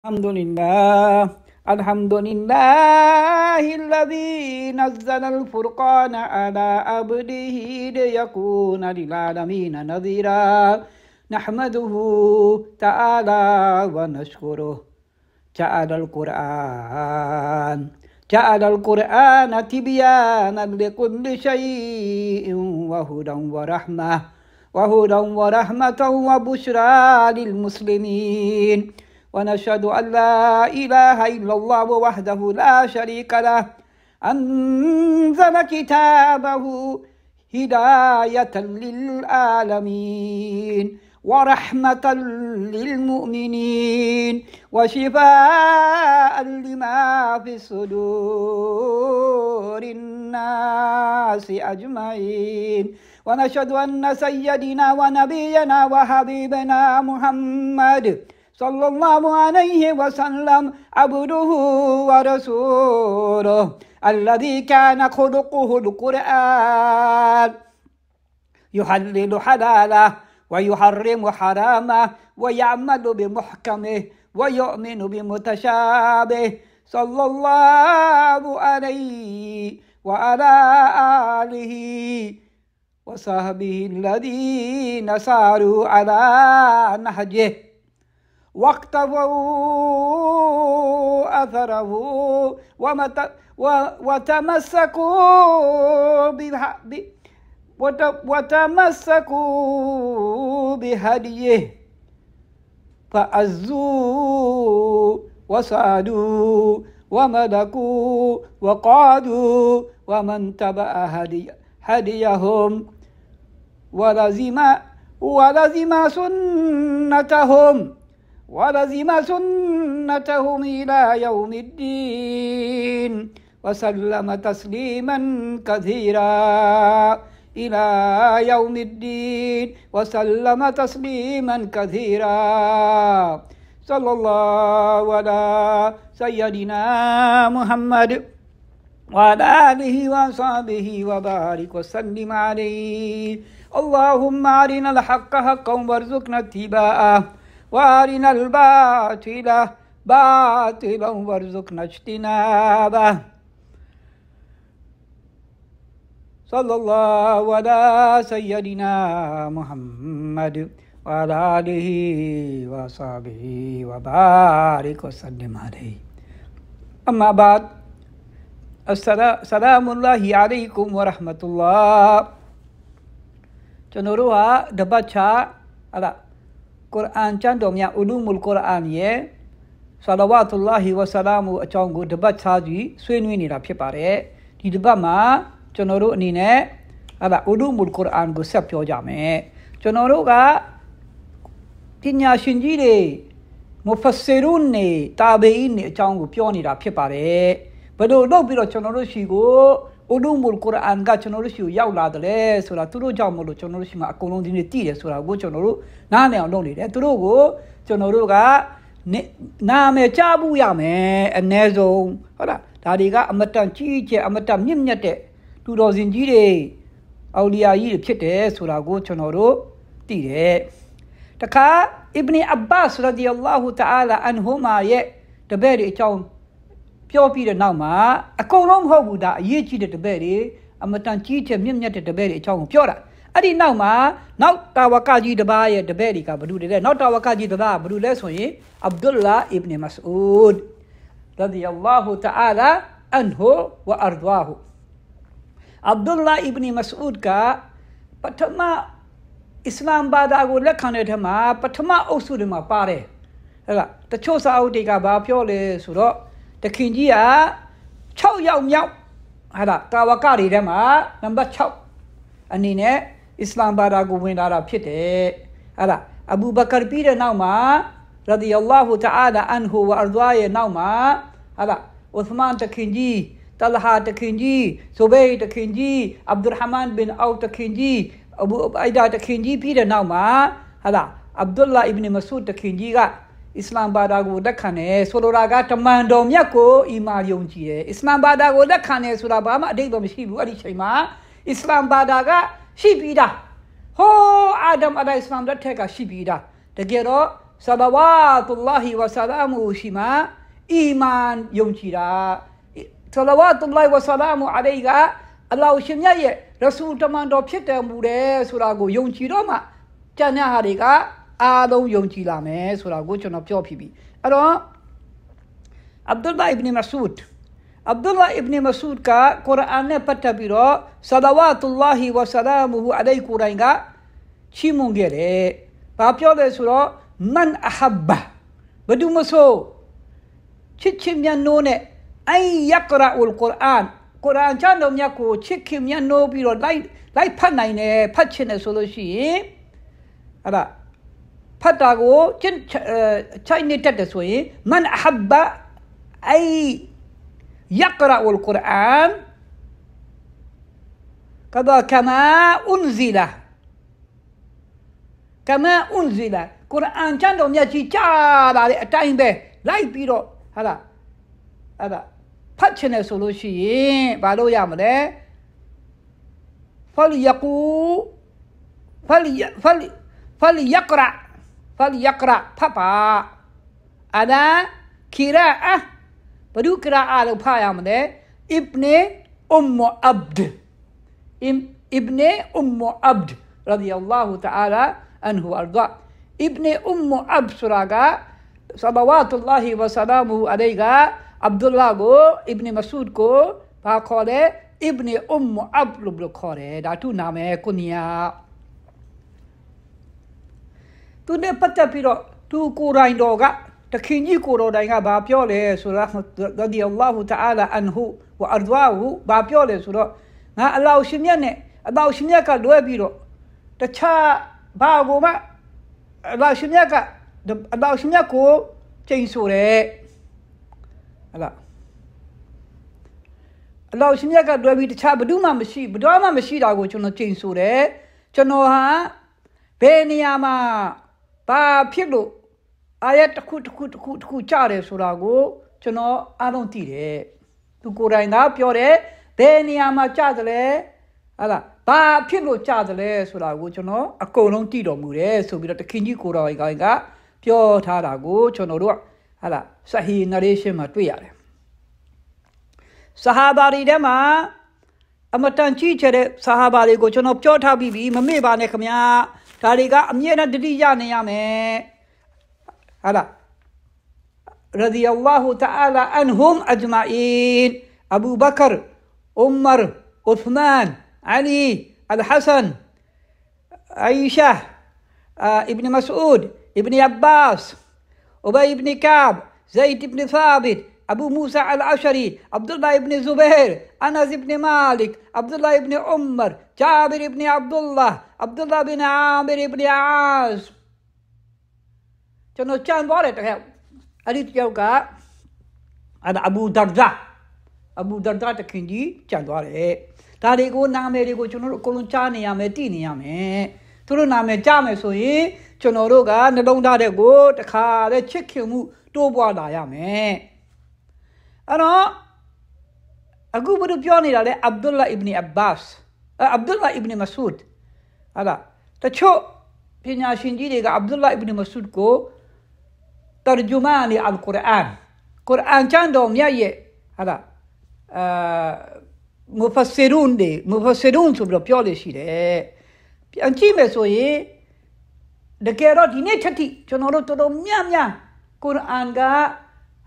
الحمد لله الحمد لله الذي نزل الفرقان على عبده ليكون للعالمين نذيرا نحمده تعالى ونشكره جعل القرآن جعل القرآن تبيانا لكل شيء وهدى ورحمة وهدى ورحمة وبشرى للمسلمين ونشهد أن لا إله إلا الله وحده لا شريك له أنزل كتابه هداية للعالمين ورحمة للمؤمنين وشفاء لما في صدور الناس أجمعين ونشهد أن سيدنا ونبينا وحبيبنا محمد صلى الله عليه وسلم عبده ورسوله الذي كان خلقه القرآن يحلل حلاله ويحرم حرامه ويعمل بمحكمه ويؤمن بمتشابه صلى الله عليه وعلى آله وصحبه الذين ساروا على نهجه واقتضوا أثره ومت وتمسكوا وتمسكوا بهديه فأزوا وصادوا وملكوا وقادوا ومن تبع هدي هديهم ولزم ولزم سنتهم ولزم سنتهم إلى يوم الدين وسلم تسليما كثيرا إلى يوم الدين وسلم تسليما كثيرا صلى الله على سيدنا محمد وعلى آله وصحبه وبارك وسلم عليه اللهم أرنا الحق حقا وارزقنا اتباعه وارنا الباطل باطلا وارزقنا اجتنابه صلى الله على سيدنا محمد وعلى آله وصحبه وبارك وسلم عليه أما بعد السلام الله عليكم ورحمة الله ကျွန်တော်တို့ဟာတပတ်ချဟလားကုရ်အာန်ကျမ်းတော်များအူလူမူလ်ကုရ်အာန်ရဲ့ဆလဝါတုလ္လာဟီဝဆလာမူအကြောင်းကိုတပတ်ခြားကြည့်ဆွေးနွေးနေတာဖြစ်ပါတယ်ဒီတပတ်မှာကျွန်တော်တို့အနေနဲ့အဲ့ဒါအူလူမူလ်ကုရ်အာန်ကိုဆက်ပြောကြမယ်ကျွန်တော်တို့ကပညာရှင်ကြီးတွေမုဖဆီရုန်နေတာဘေအင်းနေအကြောင်းကိုပြောနေတာဖြစ်ပါတယ်ဘယ်လိုလုပ်ပြီးတော့ကျွန်တော်တို့ရှိကိုအူဒုမူလ်ကုရ်အာန်ကကျွန်တော်တို့ရှိကိုရောက်လာတယ်လေဆိုတာသူတို့ကြောင့်မလို့ကျွန်တော်တို့ရှိမှာအကုန်လုံးဒီနေ့တည်တယ်ဆိုတာကိုကျွန်တော်တို့နားလည်အောင်လုပ်နေတယ်သူတို့ကိုကျွန်တော်တို့ကနာမည်ကြားဘူးရမယ်အ ਨੇ ဆုံးဟုတ်လားဒါတွေကအမတန်ကြီးကျယ်အမတန်မြင့်မြတ်တဲ့သူတော်စင်ကြီးတွေအော်လီယာကြီးတွေဖြစ်တယ်ဆိုတာကိုကျွန်တော်တို့သိတယ်တခါအစ်ဘနီအဘတ်ရဒီအလ္လာဟူတအာလာအန်ဟူမာရဲ့တပည့်တွေအကြောင်းပြောပြီးတဲ့နောက်မှာအကုန်လုံးမဟုတ်ဘူးဒါအရေးကြီးတဲ့တပည့်တွေအမတန်ကြီးတဲ့မြင့်မြတ်တဲ့တပည့်တွေအကြောင်းကိုပြောတာအဲ့ဒီနောက်မှာနောက်တာဝကကြီးတပားရဲ့တပည့်တွေကဘ누구တွေလဲနောက်တာဝကကြီးတပားကဘ누구လဲဆိုရင်အဗ်ဒူလာအစ်ဘ်မဆူဒ်ရဒီအလ္လာဟူတအာလာအန်ဟူဝအာရဒွာဟူအဗ်ဒူလာအစ်ဘ်မဆူဒ်ကပထမအစ္စလာမ်ဘာသာကိုလက်ခံတဲ့ထက်မှာပထမအုပ်စုတွေမှာပါတယ်ဟုတ်လားတချို့စာအုပ်တွေကဘာပြောလဲဆိုတော့တခင်ကြီးက6ယောက်မြောက်ဟာဒါကာဝကတွေထဲမှာနံပါတ်6အနေနဲ့အစ္စလာမ်ဘာသာကိုဝင်လာတာဖြစ်တယ်ဟာဒါအဘူဘကာပြီးတဲ့နောက်မှာရဒီအလ္လာဟူတအာလာအန်ဟူဝအာဒွာရဲ့နောက်မှာဟာဒါဥသမန်တခင်ကြီးတလဟာတခင်ကြီးဇိုဘေးတခင်ကြီးအဗ္ဒူရ်ဟမန်ဘင်အောက်တခင်ကြီးအဘူအိုင်ဒါတခင်ကြီးပြီးတဲ့နောက်မှာဟာဒါအဗ္ဒူလာအစ်ဘ်မဆူဒ်တခင်ကြီးကအစ္စလာမ်ဘာသာကိုလက်ခံတယ်ဆိုလိုတာကတမန်တော်မြတ်ကိုအီမာယုံကြည်တယ်အစ္စလာမ်ဘာသာကိုလက်ခံတယ်ဆိုတာဘာမှအတိတ်တော့မရှိဘူးအဲ့ဒီချိန်မှာအစ္စလာမ်ဘာသာကရှိပြီးသားဟိုးအာဒမ်အလိုင်စလမ်လက်ထက်ကရှိပြီးသားတကယ်တော့ဆလဝါတုလ္လာဟီဝဆလာမူရှိမာအီမန်ယုံကြည်တာဆလဝါတုလ္လာဟီဝဆလာမူအလိုင်ကအလောရှင်မြတ်ရဲ့ရဆူတမန်တော်ဖြစ်တယ်မူတယ်ဆိုတာကိုယုံကြည်တော့မှကျန်တဲ့ဟာတွေကအားလုံးယုံကြည်လာမယ်ဆိုတာကိုကျွန်တော်ပြောဖြစ်ပြီအဲ့တော့အဗ်ဒူလ်လာအစ်ဘ်နမဆူဒ်အဗ်ဒူလ်လာအစ်ဘ်နမဆူဒ်ကကုရ်အာန်နဲ့ပတ်သက်ပြီးတော့ဆဒဝါတူလာဟီဝဆလာမူဟူအလိုင်ကိုရိုင်ကချီးမွမ်းခဲ့တယ်ဘာပြောလဲဆိုတော့မန်အဟဘဘဒူမဆိုချစ်ချင်းမြတ်နိုးနဲ့အိုင်ယကရာအူလ်ကုရ်အာန်ကုရ်အာန်ကျမ်းတော်မြတ်ကိုချစ်ခင်မြတ်နိုးပြီးတော့လိုက်လိုက်ဖတ်နိုင်တယ်ဖတ်ချင်တယ်ဆိုလို့ရှိရင်အဲ့ဒါဖတ်တာကိုကျင့်ချိုင်နေတတ်တယ်ဆိုရင်မန်အဟဘအိုင်ယကရာအူလ်ကုရ်အာန်ကဒါကမာအွန်ဇီလာကမာအွန်ဇီလာကုရ်အာန်ကျမ်းတော်မြတ်ကြီးကြားလာတဲ့အတိုင်းပဲလိုက်ပြီးတော့ဟာလားအဲ့ဒါဖတ်ချင်တယ်ဆိုလို့ရှိရင်ဘာလို့ရမလဲဖလ်ယကူဖလ်ဖလ်ဖလ်ယကရာ तद यकरा फपा अदा खिरा अह बरू किरा आलो फायामदे इब्ने उम्म अब्द इब्ने उम्म अब्द रदी अल्लाह तआला अनहु अर्दा इब्ने उम्म अब्द सुरागा सलवातुल्लाहि वसलामु अलैगा अब्दुल्ला को इब्ने मसूद को पाखोरे इब्ने उम्म अब्द लुब्ल खोरे डाटू नामे कुनिया သူနဲ့ပတ်သက်ပြီးတော့သူကိုယ်တိုင်တော်ကတခင်ကြီးကိုတော်တိုင်ကဘာပြောလဲဆိုတော့ဒီအလ္လာဟူတအာလာအန်ဟူဝအာဒဝါဟူဘာပြောလဲဆိုတော့ငါအလောရှင်မြတ်နဲ့အလောရှင်မြတ်ကလွဲပြီးတော့တခြားဘာကိုမှအလောရှင်မြတ်ကအလောရှင်မြတ်ကိုချိန်ဆိုတယ်ဟလားအလောရှင်မြတ်ကတွဲပြီးတခြားဘ누구မှမရှိဘတော်မှမရှိတာကိုကျွန်တော်ချိန်ဆိုတယ်ကျွန်တော်ဟာဘယ်နေရာမှာဘာဖြစ်လို့အာရတစ်ခုတစ်ခုတစ်ခုတစ်ခုကြားတယ်ဆိုတာကို ကျွန်တော်အားလုံးသိတယ်သူကိုယ်တိုင်ကပြောတယ်ဘယ်နေရာမှာကြားတယ်လဲဟာလားဘာဖြစ်လို့ကြားတယ်လဲဆိုတာကိုကျွန်တော်အကုန်လုံးသိတော်မူတယ်ဆိုပြီးတော့တခင်ကြီးကိုတော်ကြီးကပြောထားတာကိုကျွန်တော်တို့ဟာလားဆဟီနရေရှင်မှာတွေ့ရတယ်ဆဟာဘာတွေထဲမှာအမတန်ကြီးချတဲ့ဆဟာဘာတွေကိုကျွန်တော်ပြောထားပြီးပြီမမေ့ပါနဲ့ခင်ဗျာ رضي الله تعالى عنهم أجمعين أبو بكر عمر عثمان علي الحسن عائشة ابن مسعود ابن عباس أبي بن كعب زيد بن ثابت Abu Musa al-Ashari, Abdullah ibn Zubair, Anas ibn Malik, Abdullah ibn Umar, Jabir ibn Abdullah, Abdullah ibn Amir ibn Aas ကျွန်တော်ကြံသွားတယ်တခါအဲ့ဒီတယောက်ကအဲ့ဒါအဘူဒါဒါအဘူဒါဒါတခင်ကြီးကြံသွားတယ်ဒါတွေကိုနာမည်တွေကိုကျွန်တော်တို့အကုန်လုံးကြားနေရမယ်သိနေရမယ်သူတို့နာမည်ကြားမယ်ဆိုရင်ကျွန်တော်တို့ကနှလုံးသားတဲ့ကိုတခါတဲ့ချစ်ခင်မှုတိုးပွားလာရမယ်အဲ့တော့အခုဘုရားပြောနေတာလေအဗ္ဒုလ္လာအီဘနီအဘတ်စ်အဗ္ဒုလ္လာအီဘနီမဆူဒ်ဟာလာတချို့ပညာရှင်ကြီးတွေကအဗ္ဒုလ္လာအီဘနီမဆူဒ်ကိုတာဂျူမာနီအလ်ကုရ်အာန်ကုရ်အာန်ကျမ်းတော်မြတ်ရဲ့ဟာလာအာမူဖဆီရွန်တွေမူဖဆီရွန်ဆိုပြီးတော့ပြောလေရှိတယ်ပြန်ကြည့်မယ်ဆိုရင်တကယ်တော့ဒီနေ့ချက်ထိကျွန်တော်တို့တော်တော်များများကုရ်အာန်က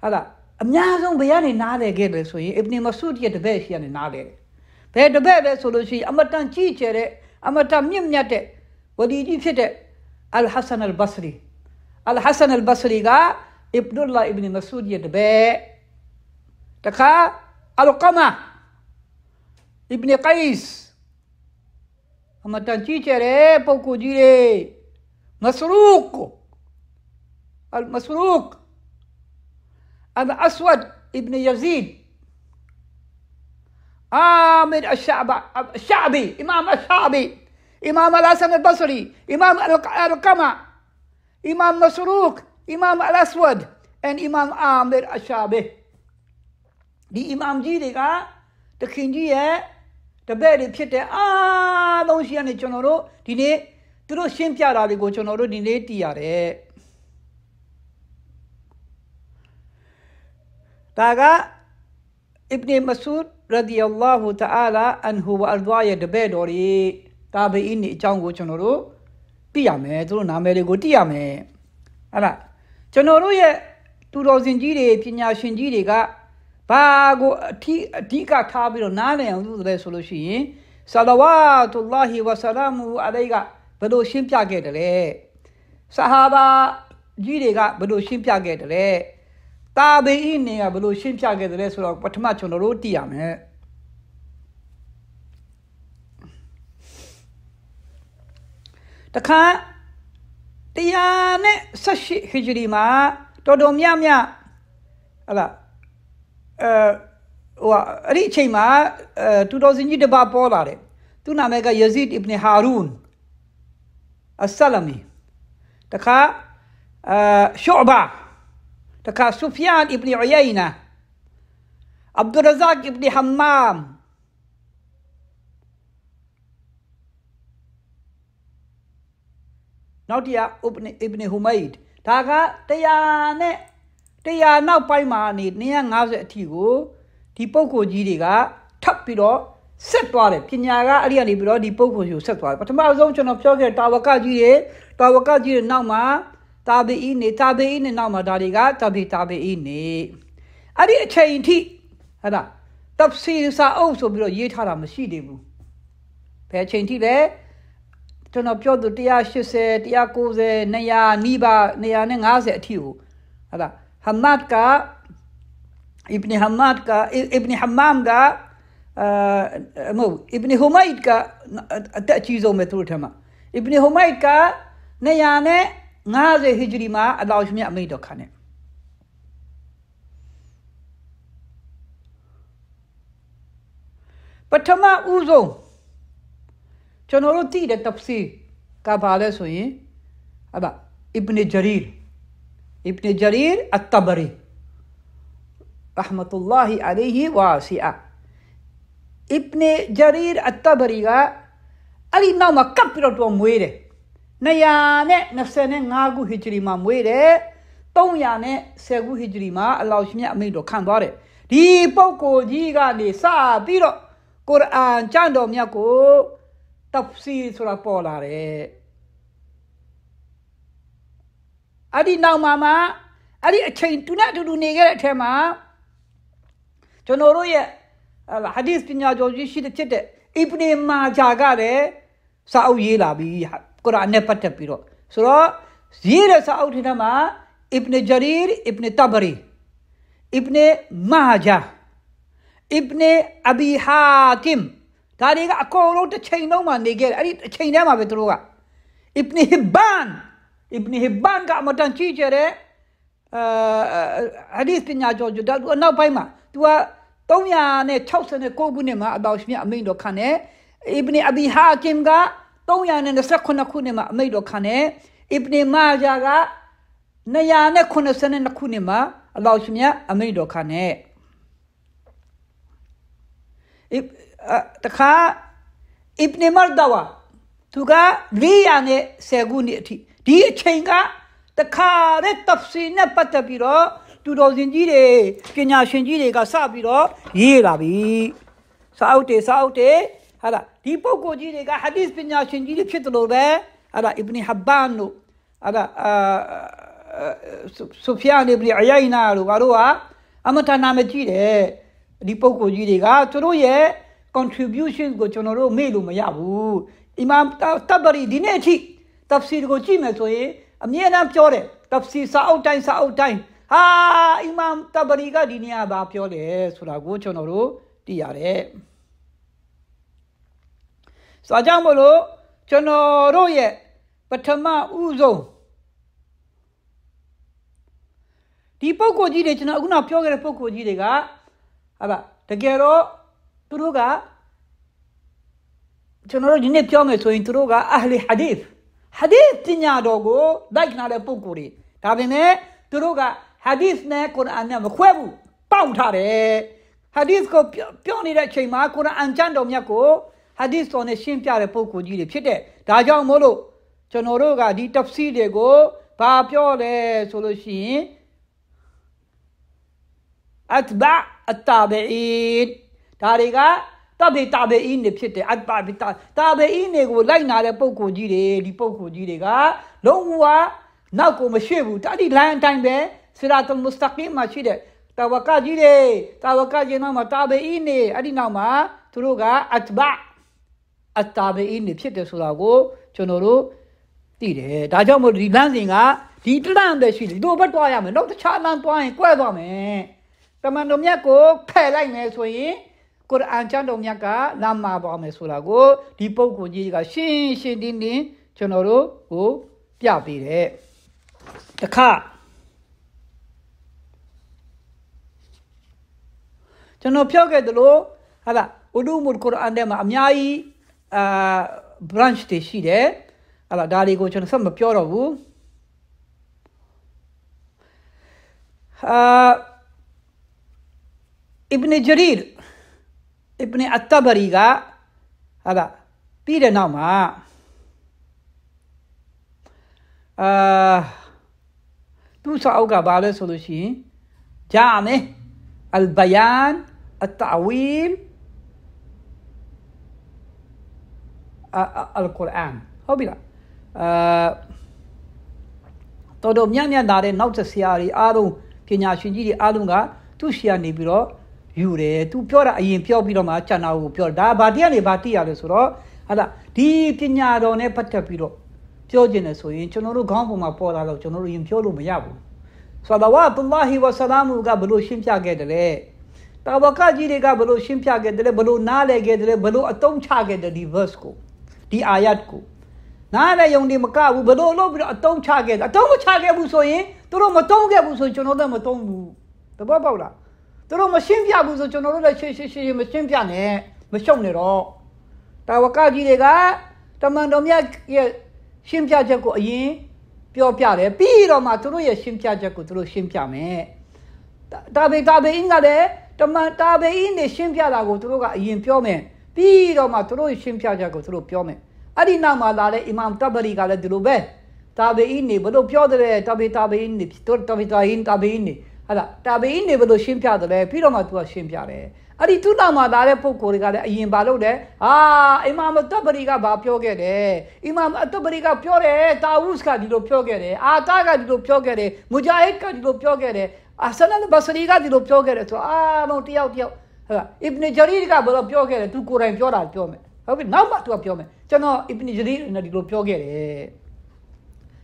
ဟာလာအများဆုံးဘုရားနေနားလေခဲ့တယ်ဆိုရင်အစ်ဘနီမဆူဒ်ရဲ့တပည့်ရှိကနေနားလေတယ်ဘယ်တပည့်လဲဆိုလို့ရှိရင်အမတန်ကြီးကျယ်တဲ့အမတန်မြင့်မြတ်တဲ့ဝဒီကြီးဖြစ်တဲ့အလ်ဟဆန်အလ်ဘဆရီအလ်ဟဆန်အလ်ဘဆရီကအစ်ဘဒူလာအစ်ဘနီမဆူဒ်ရဲ့တပည့်တခါအလ်ကမာ أن أسود ابن يزيد عامر الشعب الشعبي إمام الشعبي إمام الحسن البصري إمام القمع إمام مسروق إمام الأسود and Imam Amir Ashabi ဒီ Imam ကြီးတွေကတခင်ကြီးရဲ့တပည့်တွေဖြစ်တဲ့အားလုံးရှိရနေကျွန်တော်တို့ဒီနေ့သူတို့ရှင်းပြတာတွေကိုကျွန်တော်တို့ဒီနေ့တည်ရတယ်ဒါကအစ်ဘ်မဆူဒ်ရဒီအလ္လာဟူတအာလာအန်ဟူဝအရ်ဒွာရဲ့တပည့်တော်တွေတာဘီအင်းအကြောင်းကိုကျွန်တော်တို့သိရမယ်သူတို့နာမည်တွေကိုသိရမယ်ဟုတ်လားကျွန်တော်တို့ရဲ့သူတော်စင်ကြီးတွေပညာရှင်ကြီးတွေကဘာကိုအထီးအဓိကထားပြီးတော့နားလည်အောင်လုပ်တယ်ဆိုလို့ရှိရင်ဆလဝါတုလ္လာဟီဝဆလာမူအလိုက်ကဘယ်လိုရှင်းပြခဲ့တယ်လဲဆဟာဘာကြီးတွေကဘယ်လိုရှင်းပြခဲ့တယ်လဲတာသေးဤနေကဘလို့ရှင်းပြခဲ့တယ်ဆိုတော့ပထမကျွန်တော်တို့တည်ရမယ်တခါ118ဟီဂျရီမှာတော်တော်များများဟလာအဲဟိုအဲ့ဒီအချိန်မှာအဲတူတော်စင်ကြီးတပါပေါ်လာတယ်သူ့နာမည်ကယဇီဒ်အစ်ဘ်ဟာရူန်အဆလမီတခါအဲရှောဘာတခါဆူဖီယန်အစ်ဘနီအူယိုင်နာအဗ်ဒူရဇက်အစ်ဘနီဟမ်မာမ်နောက်တရားအစ်ဘနီဟူမိုက်ဒါကတရားနဲ့တရားနောက်ပိုင်းမှာနေ250အထိကိုဒီပုံကိုကြီးတွေကထပ်ပြီးတော့ဆက်သွားတယ်ပညာကအဲ့ဒီကနေပြီးတော့ဒီပုံကိုကြီးကိုဆက်သွားတယ်ပထမဆုံးကျွန်တော်ပြောခဲ့တာဝကကြီးတွေတာဝကကြီးတွေနောက်မှာတာဘီအီနေတာဘီအီနေနောက်မှာဒါတွေကတာဘီတာဘီအီနေအဲ့ဒီအချိန်ထိဟဲ့လားတပ်စီစာအုပ်ဆိုပြီးတော့ရေးထားတာမရှိသေးဘူးဘယ်အချိန်ထိလဲကျွန်တော်ပြောသူ180 190 200နီးပါး150အထိကိုဟဲ့လားဟမတ်က ابن حماد کا ابن حمام کا ابن حمید کا چیزوں میں تو ٹھما ابن حمید کا نیا نے 50ဟီဂျရီမှာအလောင်းရှင်မြတ်အမိတော်ခါနဲ့ပထမဦးဆုံးကျွန်တော်တို့တည်တဲ့တပ်စီကဘာလဲဆိုရင်အဘအစ်ဘနီဂျရီအစ်ဘနီဂျရီအတ်တဘရီရဟမတူလာဟီအလိဟီဝါစီအာအစ်ဘနီဂျရီအတ်တဘရီကအဲ့ဒီနောက်မှာကပ်ပြီးတော့တော်မွေးတယ်225ခုဟီဂျရီမှာမွေးတယ်310ခုဟီဂျရီမှာအလောရှင်မြတ်အမိန့်တော်ခံသွားတယ်ဒီပုဂ္ဂိုလ်ကြီးကနေစပြီးတော့ကုရ်အာန်ကျမ်းတော်မြတ်ကိုတပ်စီဆိုတာပေါ်လာတယ်အဲ့ဒီနောက်မှာမှအဲ့ဒီအချိန်တူနဲ့အတူတူနေခဲ့တဲ့အထက်မှာကျွန်တော်တို့ရဲ့ဟာဒီသ်ပညာကျော်ကြီးရှိတဲ့ချက်တဲ့အီဘနီမာဂျာကလည်းစာအုပ်ရေးလာပြီးဟာကုရ်အာန်နဲ့ပတ်သက်ပြီးတော့ဆိုတော့ရေးတဲ့စာအုပ်ထဲမှာအစ်ဘ်ဂျရီရ်အစ်ဘ်တဘရီအစ်ဘ်မာဂျာအစ်ဘ်အဘီဟာကင်ဒါတွေကအကုန်လုံးတစ်ချိန်လုံးမှနေခဲ့တယ်အဲ့ဒီအချိန်တည်းမှာပဲသူတို့ကအစ်ဘ်ဟစ်ဘန်အစ်ဘ်ဟစ်ဘန်ကအမတန်ကြီးကျယ်တဲ့အာဟာဒီသ်ပညာကျော်ကျတော့အနောက်ပိုင်းမှာသူက369ခုနှစ်မှာအတော်ရှင်အမိန်တော်ခံတယ်အစ်ဘ်အဘီဟာကင်က329ခုနှစ်မှာအမိတ်တော်ခံတယ်အစ်ပနီမာဂျာက282ခုနှစ်မှာအလောရှင်မြတ်အမိတ်တော်ခံတယ်တခါအစ်ပနီမာဒါဝါသူက400နဲ့10ခုနှစ်အထိဒီအချိန်ကတခါတဲ့တပ်စီနဲ့ပတ်သက်ပြီးတော့သူတော်စင်ကြီးတွေပညာရှင်ကြီးတွေကစပြီးတော့ရေးလာပြီစာအုပ်တွေစာအုပ်တွေဟာလားဒီပုဂ္ဂိုလ်ကြီးတွေကဟာဒီသ်ပညာရှင်ကြီးတွေဖြစ်တယ်လို့ပဲအဲ့ဒါအစ်ဘနီဟဘန်တို့အဲ့ဒါဆူဖီယန်အစ်ဘနီအယိုင်နာတို့ဘာလို့ကအမတနာမကြည့်တယ်ဒီပုဂ္ဂိုလ်ကြီးတွေကသူတို့ရဲ့ contribution ကိုကျွန်တော်တို့မေ့လို့မရဘူးအီမမ်တပ်ဘရီဒီနေ့အထိ tafsir ကိုကြည့်မယ်ဆိုရင်အမြဲတမ်းပြောတယ် tafsir စာအုပ်တိုင်းစာအုပ်တိုင်းဟာအီမမ်တပ်ဘရီကဒီနေ့ကဘာပြောလဲဆိုတာကိုကျွန်တော်တို့သိရတယ်။ဒါကြောင့်မလို့ကျွန်တော်တို့ရဲ့ပထမဦးဆုံးဒီပုံကိုကြီးတွေကျွန်တော်အခုနောက်ပြောခဲ့တဲ့ပုံကိုကြီးတွေကဟာပါတကယ်တော့သူတို့ကကျွန်တော်တို့ဒီနေ့ပြောမယ်ဆိုရင်သူတို့ကအဟလီဟာဒီသ်ဟာဒီသ်ပညာတော်ကိုလိုက်နာတဲ့ပုံကိုတွေဒါပေမဲ့သူတို့ကဟာဒီသ်နဲ့ကုရ်အာန်နဲ့မခွဲဘူးပေါက်ထားတယ်ဟာဒီသ်ကိုပြောနေတဲ့အချိန်မှာကုရ်အာန်ကျမ်းတော်မြတ်ကိုဟာဒီစ်တော်နဲ့ရှင်းပြတဲ့ပုံကိုကြီးတွေဖြစ်တဲ့ဒါကြောင့်မို့လို့ကျွန်တော်တို့ကဒီတပ်စီတွေကိုဘာပြောလဲဆိုလို့ရှိရင်အတ်ဘာအတာဘီဒါတွေကတဘေတာဘေအင်းနေဖြစ်တယ်အတ်ဘာဘီတာတာဘေအင်းတွေကိုလိုက်နာတဲ့ပုံကိုကြီးတွေဒီပုံကိုကြီးတွေကလုံးဝနောက်ကိုမရှိဘူးတတိလမ်းအတိုင်းပဲဆရာတုလ်မုစတကီမှာရှိတဲ့တာဝကကြီးတွေတာဝကကြီးနောက်မှာတာဘေအင်းနေအဲ့ဒီနောက်မှာသူတို့ကအတ်ဘာအတာဘေးနေဖြစ်တယ်ဆိုတာကိုကျွန်တော်တို့သိတယ်ဒါကြောင့်မို့ဒီလမ်းစဉ်ကဒီတလန့်ပဲရှိတယ်တို့ဘက်သွားရမယ်နောက်တခြားလမ်းသွားရင်ကွဲသွားမယ်တမန်တော်မြတ်ကိုဖယ်လိုက်မယ်ဆိုရင်ကုရ်အာန်ကျမ်းတော်မြတ်ကလမ်းမှာပေါ်မယ်ဆိုတာကိုဒီပုဂ္ဂိုလ်ကြီးကရှင်းရှင်းတင်းတင်းကျွန်တော်တို့ကိုပြပေးတယ်တခါကျွန်တော်ပြောခဲ့သလိုဟာလာဥဒူမုလ်ကုရ်အာန်ထဲမှာအများကြီး branch တွေရှိတယ်အဲ့တော့ဒါတွေကိုကျွန်တော်ဆက်မပြောတော့ဘူးအာအစ်ဘနဂျရီရ်အစ်ဘနအတ်တဘရီကဟာလာပြီးတဲ့နောက်မှာအာသူ့စာအုပ်ကဘာလဲဆိုလို့ရှိရင်ဂျာမဲအလ်ဘယန်အတအဝီလ်อัลกุรอานဟုတ်ပြီလားအာတော်တော်မြတ်မြတ်သားတဲ့နောက်ဆက်ဆရာတွေအားလုံးပညာရှင်ကြီးတွေအားလုံးကသူ့ရှီယာနေပြီးတော့ယူတယ်သူပြောတာအရင်ပြောပြီးတော့မှကျန်တာကိုပြောဒါဗာတိကနေဗာတိရလဲဆိုတော့ဟာလားဒီပညာတော်နဲ့ပတ်သက်ပြီးတော့ပြောကျင်တယ်ဆိုရင်ကျွန်တော်တို့ခေါင်းပုံမှာပေါ်လာတော့ကျွန်တော်တို့ရင်ပြောလို့မရဘူးဆလဝါတုလ္လာဟီဝဆလာမူကဘလို့ရှင်းပြခဲ့တယ်လေတာဝကကြီးတွေကဘလို့ရှင်းပြခဲ့တယ်လေဘလို့နားလည်ခဲ့တယ်လေဘလို့အတုံးချခဲ့တယ်ဒီ verse ကိုဒီအာယတ်ကိုနားနဲ့ယုံဒီမကဘူးဘယ်လိုလုပ်ပြီးတော့အတုံးချခဲ့တာအတုံးမချခဲ့ဘူးဆိုရင်တို့မတုံးခဲ့ဘူးဆိုကျွန်တော်တို့မတုံးဘူးတပတ်ပေါက်လားတို့မရှင်းပြဘူးဆိုကျွန်တော်တို့လည်းရှင်းရှင်းရှင်းမရှင်းပြနဲ့မရှုံနေတော့တာဝကကြီးတွေကတမန်တော်မြတ်ရဲ့ရှင်းပြချက်ကိုအရင်ပြောပြတယ်ပြီးတော့မှတို့ရဲ့ရှင်းပြချက်ကိုတို့ရှင်းပြမယ်တာဘေတာဘေအင်းကလည်းတမန်တာဘေအင်းနေရှင်းပြတာကိုတို့ကအရင်ပြောမယ်ပြီးတော့မှတို့ရှင်းပြချက်ကိုတို့ပြောမယ်အဲ့ဒီနောက်မှာလာတဲ့အီမမ်တဘရီကလည်းဒီလိုပဲတာဘီအင်းနေဘလို့ပြောတယ်တာဘီတာဘီအင်းနေတော်တာဘီတာဟင်းတာဘီအင်းနေဟာလားတာဘီအင်းနေဘလို့ရှင်းပြတယ်ပြီးတော့မှသူကရှင်းပြတယ်အဲ့ဒီသူ့နောက်မှာလာတဲ့ပုံကိုယ်တွေကလည်းအရင်ပါလို့တယ်ဟာအီမမ်တဘရီကဘာပြောခဲ့တယ်အီမမ်တဘရီကပြောတယ်တာဝုစ်ကဒီလိုပြောခဲ့တယ်အာတာကဒီလိုပြောခဲ့တယ်မူဂျာဟစ်ကဒီလိုပြောခဲ့တယ်အာဆနလ်ဘဆရီကဒီလိုပြောခဲ့တယ်ဆိုအာလုံးတယောက်တယောက်ဟာအစ်ဘ်နဂျရီကဘာလို့ပြောခဲ့တယ်သူကိုယ်တိုင်ပြောတာပြောမယ်ဟုတ်ကဲ့နောက်မှသူကပြောမယ်ကျွန်တော် ibn jarir နဲ့ဒီလိုပြောခဲ့တယ်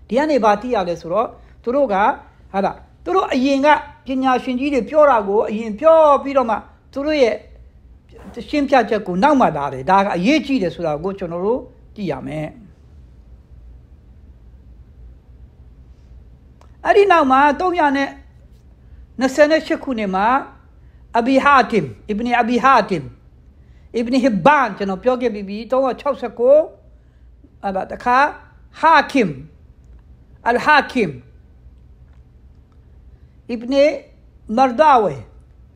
ဒီကနေဘာတိရလဲဆိုတော့သူတို့ကဟာလားသူတို့အရင်ကပညာရှင်ကြီးတွေပြောတာကိုအရင်ပြောပြီးတော့မှသူတို့ရဲ့ရှင်းပြချက်ကိုနောက်မှလာတယ်ဒါကအရေးကြီးတယ်ဆိုတာကိုကျွန်တော်တို့ကြည့်ရမယ်အဲ့ဒီနောက်မှာ300နဲ့28ခုနှစ်မှာအဘီဟာတင်အစ်ဘနီအဘီဟာတင်အီဗနီဟစ်ဘန်ကျွန်တော်ပြောခဲ့ပြီးပြီ369အဲ့ဒါတခါဟာကင်အလ်ဟာကင်အီဗနီမာဒါဝေ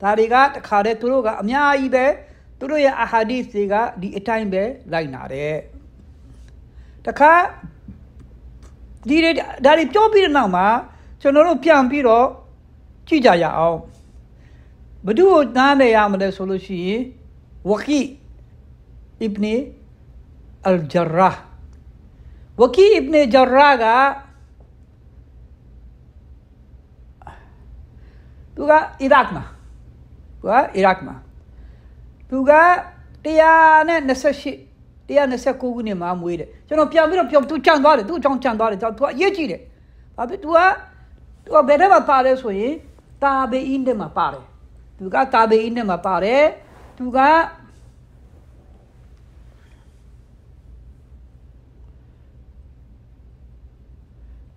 ဒါတွေကတခါတည်းသူတို့ကအများကြီးပဲသူတို့ရဲ့အာဟာဒီစ်တွေကဒီအတိုင်းပဲလိုက်နာတယ်တခါဒီဒါတွေပြောပြီးတဲ့နောက်မှာကျွန်တော်တို့ပြန်ပြီးတော့ကြည့်ကြရအောင်ဘ누구ကိုနားလည်ရမလဲဆိုလို့ရှိရင် Waqi ibn al-Jarrah Waqi ibn Jarrah ကသူကအီရတ်မှာသူကအီရတ်မှာသူက128 129ခုနှစ်မှာမွေးတယ်ကျွန်တော်ပြန်ပြီးတော့ပြောသူကြံသွားတယ်သူအကြောင်းကြံသွားတယ်သူကအရေးကြီးတယ်ဒါပေမဲ့ तू က तू ကဘယ်ထဲမှာပါတယ်ဆိုရင်တာဘေအင်းထဲမှာပါတယ်သူကတာဘေအင်းထဲမှာပါတယ်သူက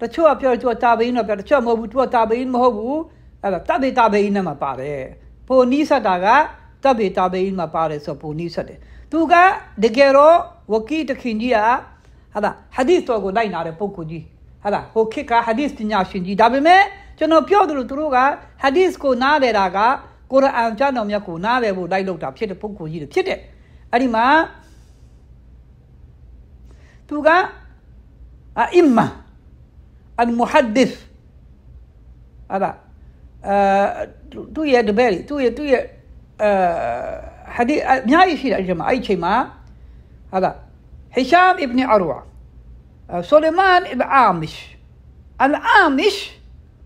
တချို့ကပြောသူကတာဘိန်းတော့ပြောတချို့မဟုတ်ဘူးသူကတာဘိန်းမဟုတ်ဘူးအဲ့ဒါတပ်ပေတာဘိန်းနဲ့မှပါတယ်ပိုနီးဆက်တာကတပ်ပေတာဘိန်းမှာပါတယ်ဆိုပိုနီးဆက်တယ်သူကတကယ်တော့ဝကီတခင်ကြီးကဟာဒါဟာဒီသ်တော်ကိုလိုက်နာတဲ့ပုဂ္ဂိုလ်ကြီးဟာဒါဟိုခေတ်ကဟာဒီသ်ပညာရှင်ကြီးဒါပေမဲ့ကျွန်တော်ပြောသလိုသူတို့ကဟာဒီသ်ကိုနားလည်တာကကုရ်အာန်ကျမ်းတော်မြတ်ကိုနားလည်ဖို့လိုက်လုပ်တာဖြစ်တဲ့ပုဂ္ဂိုလ်ကြီးတွေဖြစ်တဲ့အဲ့ဒီမှာသူကအအိမ္မာအလ်မူဟဒ္ဒစ်အဲ့ဒါအဲသူရဲ့တပည့်သူရဲ့သူရဲ့အဲဟာဒီအများကြီးရှိတယ်အဲ့ဒီမှာအဲ့ဒီချိန်မှာအဲ့ဒါဟိရှာမ်အစ်ဘ်နီအရဝါဆိုလီမန်အစ်ဘ်အာမစ်အလ်အာမစ်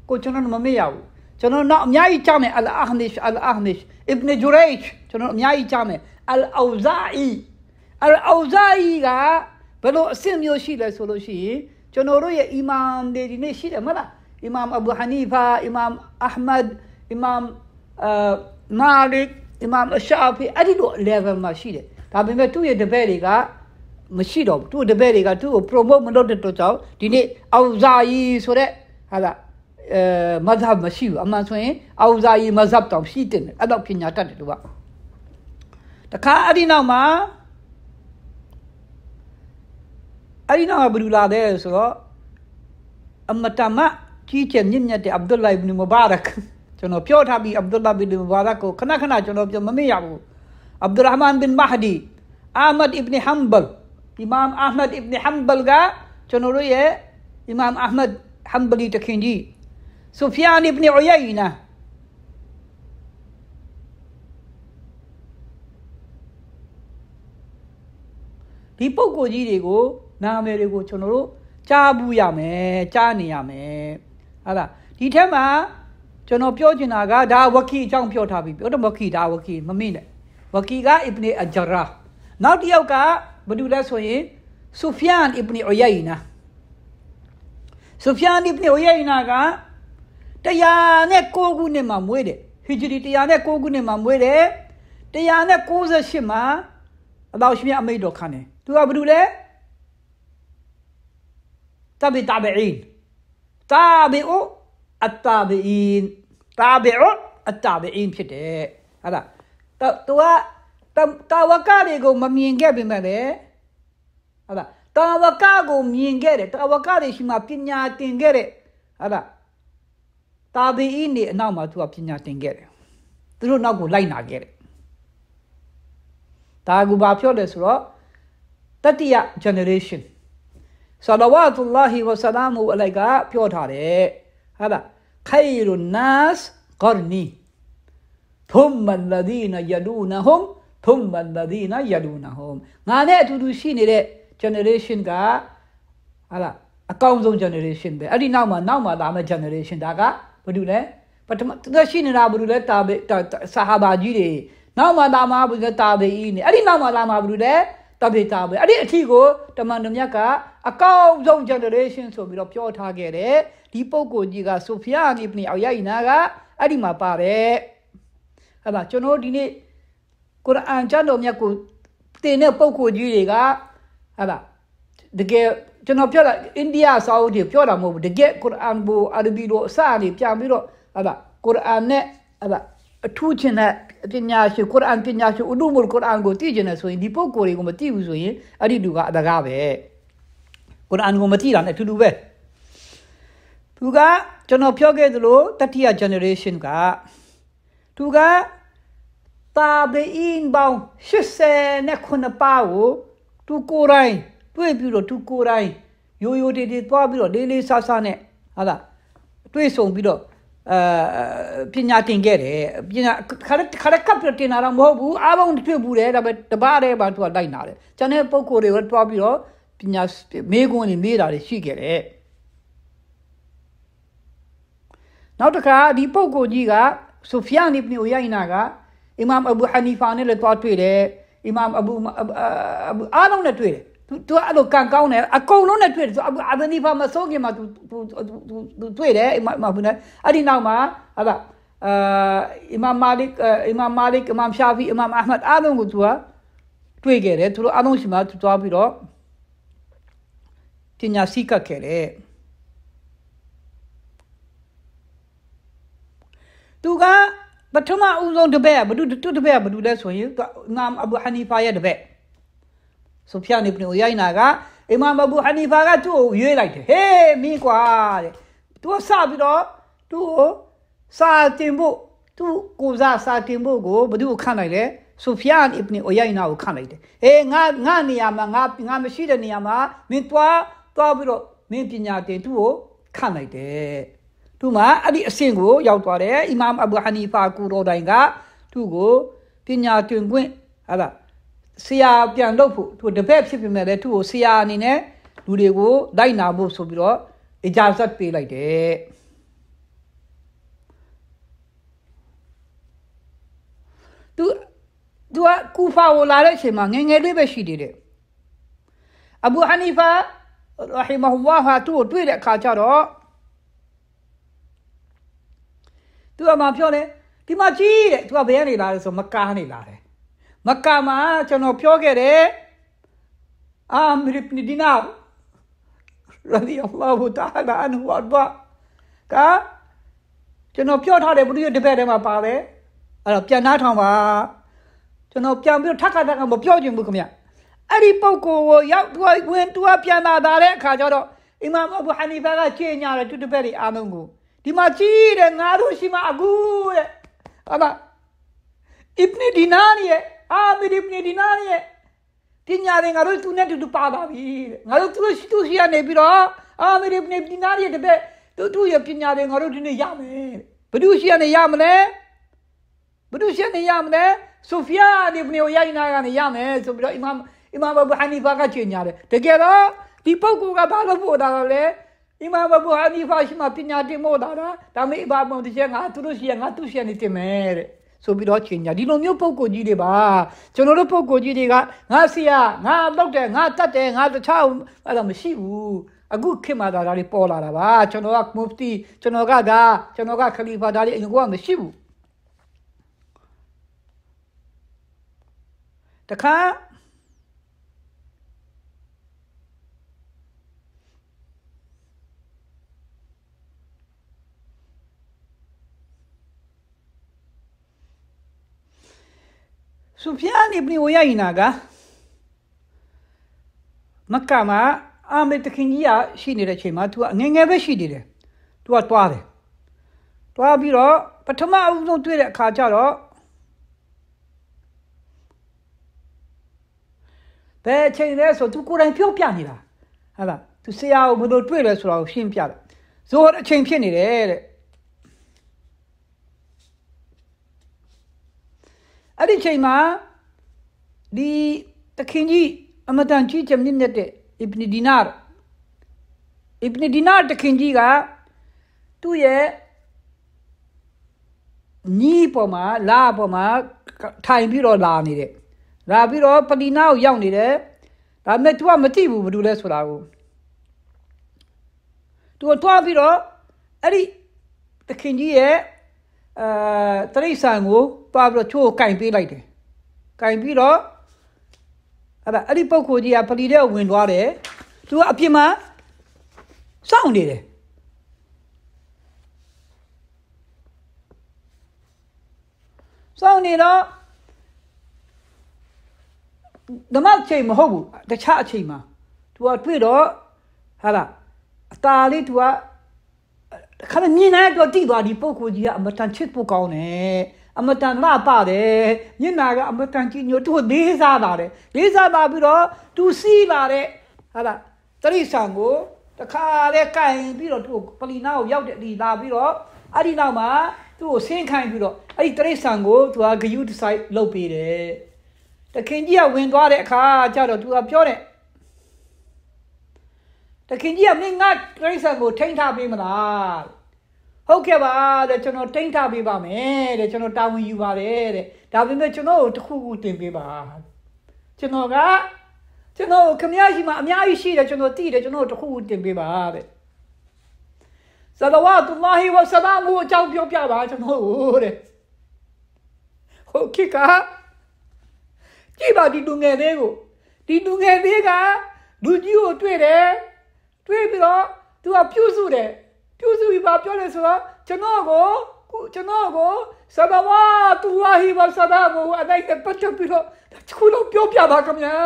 ကိုကျွန်တော်မမေ့ရဘူးကျွန်တော်နောက်အများကြီးကြားမယ်အလ်အာဟနိရှ်အလ်အာဟနိရှ်အစ်ဘ်နဂျူရိတ်ကျွန်တော်အများကြီးကြားမယ်အလ်အောဇာအီအလ်အောဇာအီကဘယ်လိုအဆင့်မျိုးရှိလဲဆိုလို့ရှိရင်ကျွန်တော်တို့ရဲ့အီမမ်တွေဒီနေ့ရှိတယ်မဟုတ်လားအီမမ်အဘူဟနီဖာအီမမ်အဟမဒ်အီမမ်အာမာလစ်အီမမ်အရှာဖီအဲ့ဒီလို level မှာရှိတယ်ဒါပေမဲ့သူ့ရဲ့တပည့်တွေကမရှိတော့ဘူးသူ့တပည့်တွေကသူ့ကို promote မလုပ်တဲ့တော့ကြောင့်ဒီနေ့အောဇာအီဆိုတဲ့ဟာလားအဲမဇဟ်မရှိဘူးအမှန်ဆိုရင်အာဝဇာယီမဇဟ်တောင်ရှိတယ်အဲ့တော့ပညာတတ်တယ်သူကတခါအဲ့ဒီနောက်မှာအဲ့ဒီနောက်ဘယ်လိုလာလဲဆိုတော့အမတမကြီးကျယ်မြင့်မြတ်တဲ့အဗ္ဒုလ္လာဘ်ဘင်မူဘာရက်ကျွန်တော်ပြောထားပြီးအဗ္ဒုလ္လာဘ်ဘင်မူဘာရက်ကိုခဏခဏကျွန်တော်ပြောမမေ့ရဘူးအဗ္ဒူရဟ်မန်ဘင်မဟဒီအာမတ်အစ်ဘ်နဟမ်ဘလ်အီမမ်အာမတ်အစ်ဘ်နဟမ်ဘလ်ကကျွန်တော်တို့ရဲ့အီမမ်အာမတ်ဟမ်ဘလီတခင်ကြီး سفيان بن عيينة دي ပုဂ္ဂိုလ်ကြီးတွေကိုနာမည်တွေကို ကျွန်တော်တို့ကြားဘူးရမယ်ကြားနေရမယ်ဟုတ်လားဒီထက်မှာကျွန်တော်ပြောချင်တာကဒါဝကီအကြောင်းပြောထားပြီပြောတော့ဝကီဒါဝကီမမိနဲ့ဝကီကအစ်ဘနီအဂျရာနောက်တစ်ယောက်ကဘာလို့လဲဆိုရင်ဆူဖျန်အစ်ဘနီအိုယိုင်နာဆူဖျန်အစ်ဘနီအိုယိုင်နာက106ခုနှစ်မှာမွေးတယ်ဟီဂျရီ106ခုနှစ်မှာမွေးတယ်198မှာအတော်ရှင်မြတ်အမိတ်တော်ခံတယ်သူကဘာလုပ်လဲတဘီတာဘီအင်တာဘီအူအတာဘီအင်တာဘီအူအတာဘီအင်ဖြစ်တယ်အဲ့ဒါသူကတာဝကတွေကိုမမြင်ခဲ့ပြင်မဲ့လေအဲ့ဒါတာဝကကိုမြင်ခဲ့တယ်တာဝကတွေရှိမှပညာတင်ခဲ့တယ်အဲ့ဒါတာဒီဤနေအနောက်မှာသူကပညာသင်ခဲ့တယ်သူတို့နောက်ကိုလိုက်နာခဲ့တယ်ဒါကူဘာပြောလဲဆိုတော့တတိယ generation ဆလဝါတုလ္လာဟီဝဆလာမူအလိုက်ကပြောထားတယ်ဟာလားခိုင်ရုန်နာစ်ဂရနီသုမ်မလ်လဒီနယဒူနဟွမ်သုမ်မလ်လဒီနယဒူနဟွမ်ငါနဲ့အတူတူရှိနေတဲ့ generation ကဟာလားအကောင်းဆုံး generation ပဲအဲ့ဒီနောက်မှာနောက်မှာလာမယ့် generation ဒါကဘာလို့လဲပထမသက်ရှိနေတာဘာလို့လဲတာဘေဆာဟာဘာကြီးတွေနောက်မှတာမဘာလို့လဲတာဘေဤနေအဲ့ဒီနောက်မှလာမှာဘာလို့လဲတာဘေတာဘေအဲ့ဒီအထီကိုတမန်တော်မြတ်ကအကောက်ဆုံး generation ဆိုပြီးတော့ပြောထားခဲ့တယ်ဒီပုံကိုကြီးကဆိုဖီယာအနီပနီအောက်ရိုက်နာကအဲ့ဒီမှာပါတယ်အဲ့ဒါကျွန်တော်ဒီနေ့ကုရ်အာန်ကျမ်းတော်မြတ်ကိုတင်တဲ့ပုံကိုကြီးတွေကအဲ့ဒါတကယ်ကျွန်တော်ပြောတာအိန္ဒိယစာအုပ်တွေပြောတာမဟုတ်ဘူးတကယ်ကုရ်အာန်ဘူအာရဘီလိုအစအနေပြန်ပြီးတော့ဟာလာကုရ်အာန်နဲ့ဟာလာအထူးချင်တဲ့ပညာရှိကုရ်အာန်ပညာရှိဥဒူမုလ်ကုရ်အာန်ကိုသိကျင်တယ်ဆိုရင်ဒီပုံကိုယ်တွေကိုမသိဘူးဆိုရင်အဲ့ဒီလူကအတကားပဲကုရ်အာန်ကိုမသိတာနဲ့အထူးတူပဲသူကကျွန်တော်ပြောခဲ့သလိုတတိယ generation ကသူကတာဘီအင်းဘောင်ရှစ်ဆယ်နဲ့ခုနှစ်ပါးကိုသူကိုယ်တိုင်တွေ့ပြီးတော့သူကိုယ်တိုင်ရိုးရိုးတေးတေးသွားပြီးတော့လေးလေးဆဆနဲ့ဟာလားတွေ့ဆုံပြီးတော့အာပညာသင်ခဲ့တယ်ပညာခါခါကပ်ပြတင်လာတော့မဟုတ်ဘူးအားလုံးတွေ့ဘူးတယ်ဒါပေမဲ့တပါးတည်းပါသူကလိုက်လာတယ်ကျန်တဲ့ပုံကိုယ်တွေကတွားပြီးတော့ပညာမေးခွန်းတွေမေးတာတွေရှိခဲ့တယ်နောက်တစ်ခါဒီပုံကိုယ်ကြီးကဆိုဖီယန်အစ်ဘ်အိုယိုင်နာကအီမမ်အဘူဟနီဖာနဲ့လည်းတွားတွေ့တယ်အီမမ်အဘူအဘူအားလုံးနဲ့တွေ့တယ်သူသူအဲ့လိုကံကောင်းတယ်အကုန်လုံးနဲ့တွေ့တယ်သူအဘနီဖာမစိုးခင်မှာသူသူသူတွေ့တယ်အမမဘူးနဲ့အဲ့ဒီနောက်မှာဟာပါအာအီမာမာလစ်အီမာမာလစ်အီမာရှာဖီအီမာအဟမတ် အားလုံးကိုသူကတွေ့ခဲ့တယ်သူတို့အားလုံးရှိမှသူသွားပြီးတော့ပညာရှိကခဲ့တယ်သူကပထမဦးဆုံးတပည့်ကဘာလို့သူတပည့်ကဘာလို့လဲဆိုရင်အီမာအဘူဟနီဖာရဲ့တပည့်ဆိုဖျားနေပနေကိုရိုက်နာကအီမာမ်အဘူဟနီဖာကသူ့ကိုရွေးလိုက်တယ်ဟေးမင်းကွာတဲ့သူကစပြီးတော့သူ့ကိုစာတင်ဖို့သူ့ကိုစားစာတင်ဖို့ကိုဘသူ့ကိုခန့်လိုက်လဲဆိုဖျားအစ်ဘနီအိုယိုင်နာကိုခန့်လိုက်တယ်ဟေးငါငါနေရာမှာငါငါမရှိတဲ့နေရာမှာမင်းသွားသွားပြီးတော့မင်းပညာတင်သူ့ကိုခန့်လိုက်တယ်သူမှအဲ့ဒီအဆင့်ကိုရောက်သွားတယ်အီမာမ်အဘူဟနီဖာကူရောတိုင်ကသူ့ကိုပညာတင်ခွင့်ဟာလားဆရာပြန်လုပ်ဖို့သူတပည့်ဖြစ်ပေမဲ့လည်းသူ့ကိုဆရာအနေနဲ့လူတွေကိုလိုက်နာဖို့ဆိုပြီးတော့အကြဇတ်ပေးလိုက်တယ်သူသူကကူဖာကိုလာတဲ့အချိန်မှာငငယ်လေးပဲရှိသေးတယ်အဘူဟနီဖာရဟီမဟူဝါဟာသူ့ကိုတွေ့တဲ့အခါကျတော့သူကမှပြောတယ်ဒီမှာကြီးတဲ့သူကဘယ်ကနေလာလဲဆိုမကားနေလာတယ်မက္ကာမှာကျွန်တော်ပြောခဲ့တယ်အာမရစ်နီဒီနာရဒီအလ္လာဟူတာလာအန်ဟူအဘကကျွန်တော်ပြောထားတယ်ဘုရားတပည့်ထဲမှာပါပဲအဲ့တော့ပြန်နှားထောင်ပါကျွန်တော်ပြန်ပြီးတော့ထပ်ခါထပ်ခါမပြောချင်ဘူးခင်ဗျအဲ့ဒီပုံကိုရောက်သူကဝင်သူကပြန်လာတာတဲ့အခါကျတော့အီမာမ်အဘူဟာနီဖာကခြေညာတယ်သူတပည့်တွေအားလုံးကိုဒီမှာကြည့်တယ်ငါတို့ရှိမှအခုတဲ့ဟုတ်လားအစ်ဘ်နီဒီနာရဲ့အာမီဒီပနေဒီနာရဲ့တင်ညာတွေငါတို့သူနဲ့တူတူပါပါပြီငါတို့သူသူစီရနေပြီးတော့အာမီဒီပနေဒီနာရဲ့တပည့်သူသူရဲ့ပညာတွေငါတို့ဒီနေ့ရမယ်ဘ누구စီရနေရမလဲဘ누구စီရနေရမလဲဆိုဖီယာဒီပနေကိုရရင်နာကနေရမယ်ဆိုပြီးတော့အီမမ်အီမမ်အဘူဟနီဖာကကြေညာတယ်တကယ်တော့ဒီပုဂ္ဂိုလ်ကဘာလို့ပို့တာလဲအီမမ်အဘူဟနီဖာရှိမှပညာတင်မို့တာဒါမေးဘာမှမတချင်ငါသူတို့စီရငါသူစီရနေတင်မယ်တဲ့ဆိုပြီးတော့ချိန်ညာဒီလိုမျိုးပုံကိုကြီးတွေပါကျွန်တော်တို့ပုံကိုကြီးတွေကငါဆရာငါတော့တယ်ငါတတ်တယ်ငါတခြားအဲ့ဒါမရှိဘူးအခုခေတ်မှာဒါတွေပေါ်လာတာပါကျွန်တော်ကမူဖတီကျွန်တော်ကဒါကျွန်တော်ကခလီဖာဒါတွေအရင်ကမရှိဘူးတခါ Sufyan ibn Uyayna ကမက္ကာမှာအာမတခင်ကြီးကရှိနေတဲ့အချိန်မှာ तू ကငငယ်ပဲရှိနေတယ်။ तू ကတွားတယ်။တွားပြီးတော့ပထမအဦးဆုံးတွေ့တဲ့အခါကျတော့ဘယ်အချိန်လဲဆို तू ကိုယ်တိုင်ပြောပြနေတာ။ဟုတ်လား။ तू ဆရာကိုဘယ်လိုတွေ့လဲဆိုတာကိုရှင်းပြတယ်။ဇောအချိန်ဖြစ်နေတယ်တဲ့။အဲ့ဒီချိန်မှာဒီတခင်ကြီးအမတန်ကြီးချမြင့်မြတ်တဲ့အစ်ဘနီဒီနာအစ်ဘနီဒီနာတခင်ကြီးကသူ့ရဲ့ညီပေါ်မှာလာပေါ်မှာထိုင်ပြီးတော့လာနေတယ်လာပြီးတော့ပတိနာကိုရောက်နေတယ်ဒါပေမဲ့ तू ကမသိဘူးဘာလို့လဲဆိုတာကို तू ကတွားပြီးတော့အဲ့ဒီတခင်ကြီးရဲ့အဲတရိษံကိုသွားပြီးတော့ချိုးကင်ပေးလိုက်တယ်ကင်ပြီးတော့အဲ့ဒါအဲ့ဒီပုဂ္ဂိုလ်ကြီးကပလီတဲ့ဝင်သွားတယ်သူကအပြင်မှာစောင့်နေတယ်စောင့်နေတော့ဓမ္မချိန်မဟုတ်ဘူးတခြားအချိန်မှာ तू ကတွေ့တော့ဟာလားအตาလေး तू ကတခါမြင်နိုင်တော့တိသွားဒီပုံကိုကြီးကအမတန်ချစ်ဖို့ကောင်းတယ်အမတန်လှပတယ်ညနာကအမတန်ကြီးညို့တို့လေးစားပါတယ်လေးစားပါပြီးတော့သူစီးလာတဲ့ဟာလားတရိษံကိုတခါလဲကင်ပြီးတော့သူ့ပလီနာကိုရောက်တဲ့ဒီလာပြီးတော့အဲ့ဒီနောက်မှာသူ့ကိုဆင်းခိုင်းပြီးတော့အဲ့ဒီတရိษံကိုသူကဂယုတဆိုင်လုပ်ပေးတယ်တခင်ကြီးကဝင်သွားတဲ့အခါကျတော့သူကပြောတယ်တခင်ကြီးကမင်းငါခရိတ်ဆန်ကိုထိမ့်ထားပေးမလားဟုတ်ကဲ့ပါတဲ့ကျွန်တော်ထိမ့်ထားပေးပါမယ်တဲ့ကျွန်တော်တာဝန်ယူပါတယ်တဲ့ဒါပေမဲ့ကျွန်တော်ကိုတစ်ခုခုတင်ပေးပါကျွန်တော်ကကျွန်တော်ခမရရှိမှအများကြီးရှိတယ်ကျွန်တော်သိတယ်ကျွန်တော်တစ်ခုခုတင်ပေးပါတဲ့ဆလဝတ်တူလာဟီဝဆလာမူအကြောင်းပြောပြပါကျွန်တော်ကိုတဲ့ဟုတ်ကဲ့ကကြည့်ပါဒီလူငယ်လေးကိုဒီလူငယ်လေးကလူကြီးကိုတွေ့တယ်ပြီးပြီးတော့သူကပြုစုတယ်ပြုစုပြီးပါပြောတယ်ဆိုတော့ကျွန်တော်ကိုကျွန်တော်ကိုဆဒဝါတူဝါဟီဘာဆဒါဘူအတိုင်းနဲ့ပတ်သက်ပြီးတော့ခုလုံးပြောပြပါခင်ဗျာ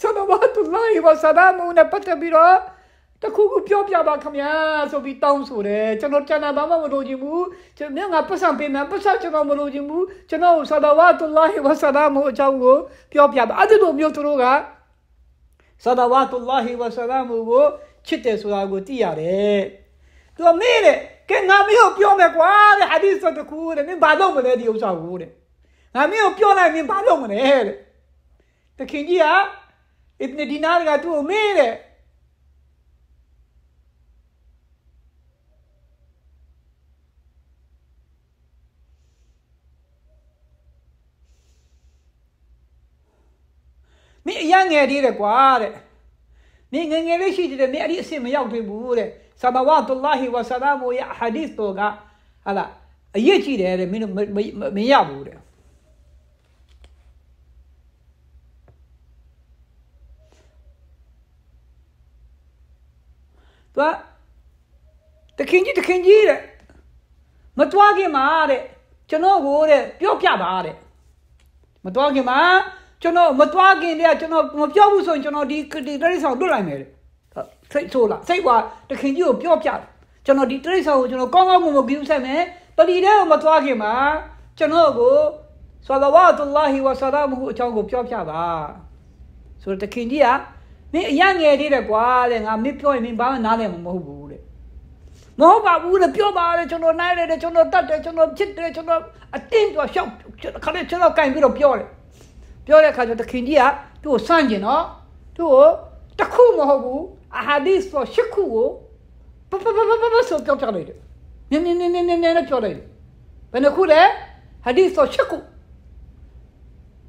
ဆဒဝါတူလာဟီဘာဆဒါဘူနဲ့ပတ်သက်ပြီးတော့တခုခုပြောပြပါခင်ဗျာဆိုပြီးတောင်းဆိုတယ်ကျွန်တော်ကျန်တာဘာမှမလိုချင်ဘူးကျွန်တော်ငါပတ်စံပင်တယ်ပတ်စံကျွန်တော်မလိုချင်ဘူးကျွန်တော်ဆဒဝါတူလာဟီဘာဆဒါဘူအကြောင်းကိုပြောပြပါအဲ့ဒီလိုမျိုးသူတို့ကဆဒဝါတုလ္လာဟီဝဆလာမူကိုချစ်တယ်ဆိုတာကိုသိရတယ်။သူကမေးတယ်ကဲငါမျိုးပြောမယ်ကွာတဲ့ဟာဒီစ်တကူတဲ့မင်းဘာလုပ်မလဲဒီဥစ္စာကိုတဲ့။ငါမျိုးပြောလိုက်မင်းဘာလုပ်မလဲတဲ့။တခင်ကြီးကအစ်နဒီနာကသူ့ကိုမေးတယ်အရငယ်သေးတယ်ကွာတဲ့နင်ငငယ်လေးရှိသေးတယ်နင်အဲ့ဒီအဆင့်မရောက်သေးဘူးတဲ့ဆလဝါတုလ္လာဟီဝဆလာမူယဟာဒီသ်တို့ကဟာလာအရေးကြီးတယ်တဲ့မင်းတို့မရဘူးတဲ့သူကတခင်ကြီးတခင်ကြီးတဲ့မတွားခင်မှာတဲ့ကျွန်တော်ကိုတဲ့ပြောပြပါတဲ့မတွားခင်မှာကျွန်တော်မသွားခင်တည်းကကျွန်တော်မပြောဘူးဆိုရင်ကျွန်တော်ဒီဒီတရိစ္ဆာန်ကိုတွေ့လိုက်မယ်စိတ်ဆိုးလာစိတ်ကတခင်ကြီးကိုပြောပြတယ်ကျွန်တော်ဒီတရိစ္ဆာန်ကိုကျွန်တော်ကောင်းကောင်းမွန်မွန်ဂရုစိုက်မယ်ပလီတဲ့ကိုမသွားခင်မှာကျွန်တော်ကိုဆလဝါတုလ္လာဟီဝဆလာမဟူအကြောင်းကိုပြောပြပါဆိုတော့တခင်ကြီးကမင်းအရငယ်သေးတယ်ကွာတဲ့ငါမင်းပြောရင်မင်းဘာမှနားလည်မှာမဟုတ်ဘူးတဲ့မဟုတ်ပါဘူးတဲ့ပြောပါတဲ့ကျွန်တော်နိုင်တယ်တဲ့ကျွန်တော်တတ်တယ်ကျွန်တော်ဖြစ်တယ်ကျွန်တော်အတင်းကျော်ရှောက်ခါနဲ့ကျွန်တော်ကင်ပြီးတော့ပြောတယ်ပြောတဲ့အခါကျတော့တခင်ကြီးကသူ့ကိုစန့်ကျင်တော့သူ့ကိုတခုမဟုတ်ဘူးအဟာဒီစ်ပေါ်ရှစ်ခုကိုပပပပပပဆိုပြောပြလိုက်တယ်နင်းနင်းနင်းနင်းနင်းနဲ့ပြောလိုက်တယ်ဘယ်နှခုလဲဟာဒီစ်ပေါ်ရှစ်ခု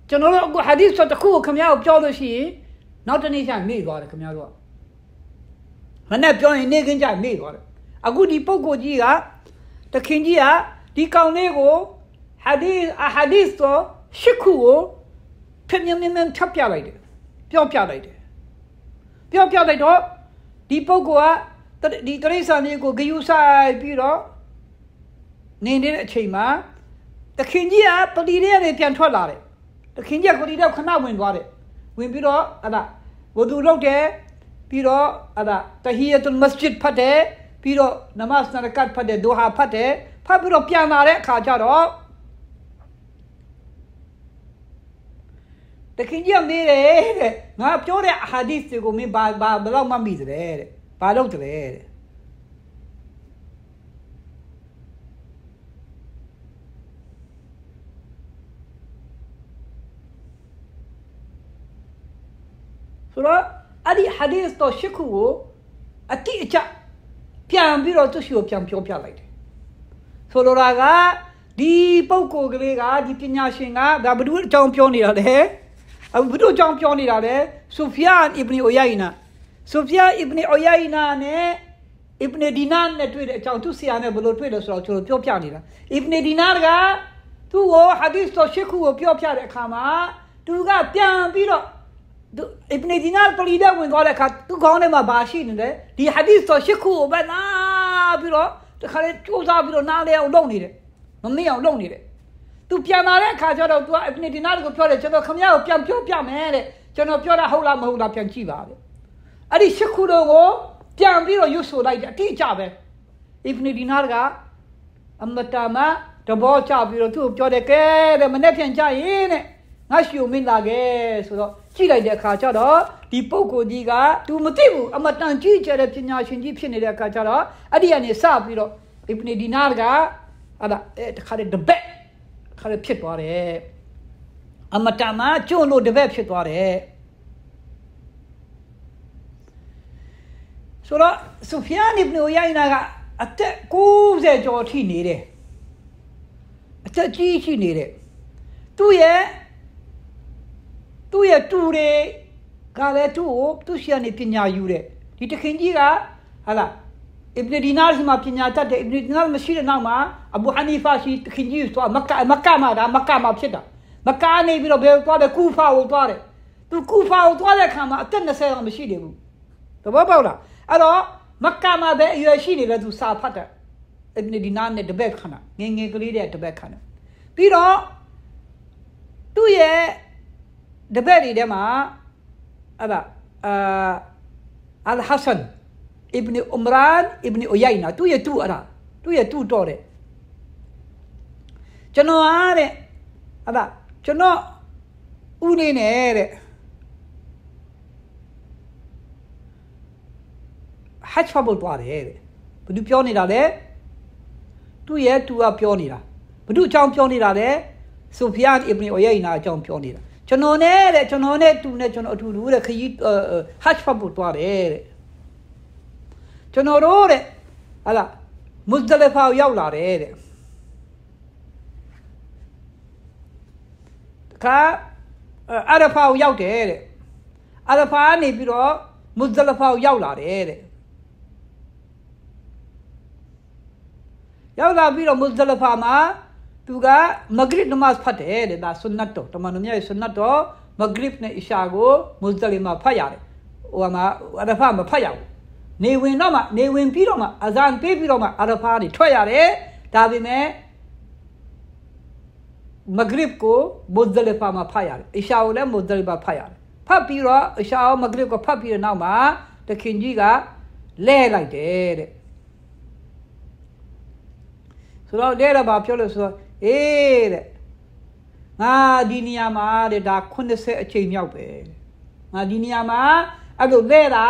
ကျွန်တော်တို့အခုဟာဒီစ်ပေါ်တခုကိုခင်ဗျားကိုပြောလို့ရှိရင်နောက်တနေ့ကျမေ့သွားတယ်ခင်ဗျားတို့ကမနဲ့ပြောရင်နေခင်းကြမေ့သွားတယ်အခုဒီပုံကိုကြီးကတခင်ကြီးကဒီကောင်လေးကိုဟာဒီအဟာဒီစ်ပေါ်ရှစ်ခုကိုဖြင်းဖြင်းဖြင်းဖြင်းဖြတ်ပြလိုက်တယ်ပြောပြလိုက်တယ်ပြောပြလိုက်တော့ဒီပုဂ္ဂိုလ်ကဒီတရိษံလေးကိုဂယုဆိုင်ပြီးတော့နေနေတဲ့အချိန်မှာတခင်ကြီးကပတိရဲကနေပြန်ထွက်လာတယ်တခင်ကြီးကပတိရဲခဏဝင်သွားတယ်ဝင်ပြီးတော့အဲ့ဒါဝဒူလုပ်တယ်ပြီးတော့အဲ့ဒါတဟီယတုလ်မစဂျစ်ဖတ်တယ်ပြီးတော့နမတ်စနရကတ်ဖတ်တယ်ဒူဟာဖတ်တယ်ဖတ်ပြီးတော့ပြန်လာတဲ့အခါကျတော့တခင်ကြီးကမေးတယ်တဲ့ငါပြောတဲ့ဟာဒီစ်တွေကိုမင်းဘာဘာဘယ်လောက်မှမိသလဲတဲ့ဘာလုပ်သလဲတဲ့ဆိုတော့အဲ့ဒီ hadith တော့ရှစ်ခုကိုအတိအကျပြန်ပြီးတော့သူ့ရှိကိုပြန်ပြောပြလိုက်တယ်ဆိုလိုတာကဒီပုံကိုယ်ကလေးကဒီပညာရှင်ကဒါဘယ်သူအကြောင်းပြောနေတာလဲအခုဘုဒ္ဓကြောင့်ပြောနေတာလေဆိုဖီယာအစ်ဘနီအိုယိုင်နာဆိုဖီယာအစ်ဘနီအိုယိုင်နာနဲ့အစ်ဘနီဒီနာနဲ့တွေ့တဲ့အကြောင်းသူဆရာနဲ့ဘယ်လိုတွေ့လဲဆိုတော့ကျွန်တော်ပြောပြနေတာအစ်ဘနီဒီနာကသူ့ကိုဟာဒီစ်တော်ရှစ်ခုကိုပြောပြတဲ့အခါမှာသူကပြန်ပြီးတော့အစ်ဘနီဒီနာပလီဒဝင်သွားတဲ့အခါသူခေါင်းထဲမှာဘာရှိနေလဲဒီဟာဒီစ်တော်ရှစ်ခုကိုပဲနာပြီးတော့တခါလေစူးစမ်းပြီးတော့နားလဲအောင်လုပ်နေတယ်မမေ့အောင်လုပ်နေတယ်။ तू ပြန်လာတဲ့အခါကျတော့ तू က Argentina တကိုပြောတယ်ကျွန်တော်ခမရကိုပြန်ပြောပြမယ်တဲ့။ကျွန်တော်ပြောတာဟုတ်လားမဟုတ်လားပြန်ကြည့်ပါပဲ။အဲ့ဒီရှစ်ခုလုံးကိုပြန်ပြီးတော့ရွတ်ဆိုလိုက်တယ်အတိအကျပဲ။ Argentina ကအမတမတဘောချပြီးတော့သူ့ကိုပြောတယ်ကဲတဲ့မနေ့ပြန်ကြရင်တဲ့ငါရှီကိုမင်းလာခဲ့ဆိုတော့ကြည့်လိုက်တဲ့အခါကျတော့ဒီပုဂ္ဂိုလ်ကြီးက तू မသိဘူးအမတန်ကြည့်ကြတဲ့ပညာရှင်ကြီးဖြစ်နေတဲ့အခါကျတော့အဲ့ဒီကနေစပြီးတော့ Ibn Dinar ကအဲ့ဒါတခါတည်းတပက်ခါရဖြစ်သွားတယ်အမတမကျွန့်လို့တပည့်ဖြစ်သွားတယ်ဆိုတော့ဆူဖီယန်အစ်ဘ်အိုင်နာကအသက်90ကျော်ထိနေတယ်အသက်ကြီးရှိနေတယ်သူ့ရဲ့သူ့ရဲ့တူတွေကလည်းသူ့ကိုသူ့ရှေ့နေပညာယူတယ်ဒီတခင်ကြီးကဟာလားအစ်ဘလဒီနာရှိမှပညာတတ်တယ်အစ်ဘလဒီနာမရှိတဲ့နောက်မှာအဘူဟနီဖာရှိတခင်ကြီးသွားမက္ကာမက္ကာမှာဒါမက္ကာမှာဖြစ်တာမက္ကာနေပြီးတော့ဘယ်သွားတယ်ကူဖာကိုသွားတယ်သူကူဖာကိုသွားတဲ့အခါမှာအသက်20လောက်မရှိသေးဘူးသဘောပေါက်လားအဲ့တော့မက္ကာမှာပဲအရွယ်ရှိနေလဲသူစာဖတ်တယ်အစ်ဘလဒီနာနဲ့တပည့်ခဏငငယ်ကလေးတဲ့တပည့်ခဏပြီးတော့သူ့ရဲ့တပည့်တွေထဲမှာအဲ့ဒါအာအလ်ဟဆန် Ibn Umran Ibn Uyayna သူရဲ့သူ့အရာသူ့ရဲ့သူ့တော့တဲ့ကျွန်တော်အားတဲ့အဲ့ဒါကျွန်တော်ဦးနေနဲ့တဲ့ hatch bubble သွားတယ်တဲ့ဘသူပြောနေတာလဲသူ့ရဲ့သူကပြောနေတာဘသူအကြောင်းပြောနေတာလဲဆိုဖီယာအစ်ဘနီအိုယိုင်နာအကြောင်းပြောနေတာကျွန်တော်နဲ့တဲ့ကျွန်တော်နဲ့သူနဲ့ကျွန်တော်အတူတူတဲ့ခရီး hatch bubble သွားတယ်တဲ့ကျွန်တော်တို့တဲ့ဟာလာမုဇဒလဖာရောက်လာတယ်တဲ့ခါအာရဖာကိုရောက်တယ်တဲ့အာရဖာနေပြီးတော့မုဇလဖာကိုရောက်လာတယ်တဲ့ရောက်လာပြီးတော့မုဇလဖာမှာသူကမဂရစ်နမတ်ဖတ်တယ်တဲ့ဒါဆွန်နတ်တော်တမန်တော်မြတ်ရဲ့ဆွန်နတ်တော်မဂရစ်နဲ့အရှာကို မုဇလီမှာဖတ်ရတယ်ဟိုမှာအာရဖာမဖတ်ရဘူးနေဝင်တော့မှနေဝင်ပြီးတော့မှအဇန်ပေးပြီးတော့မှအာရဖာတွေထွက်ရတယ်ဒါပေမဲ့မဂရစ်ကိုမုဇလဖာမှာဖတ်ရတယ်အရှာကိုလည်းမုဇလဖာဖတ်ရတယ်ဖတ်ပြီးတော့အရှာအောင်မဂရစ်ကိုဖတ်ပြီးတော့နောက်မှာတခင်ကြီးကလဲလိုက်တယ်တဲ့ဆိုတော့လဲတော့ဘာပြောလို့ဆိုတော့အေးတဲ့ငါဒီနေရာမှာတဲ့ဒါ80အချိန်မြောက်ပဲငါဒီနေရာမှာအဲ့လိုလဲတာ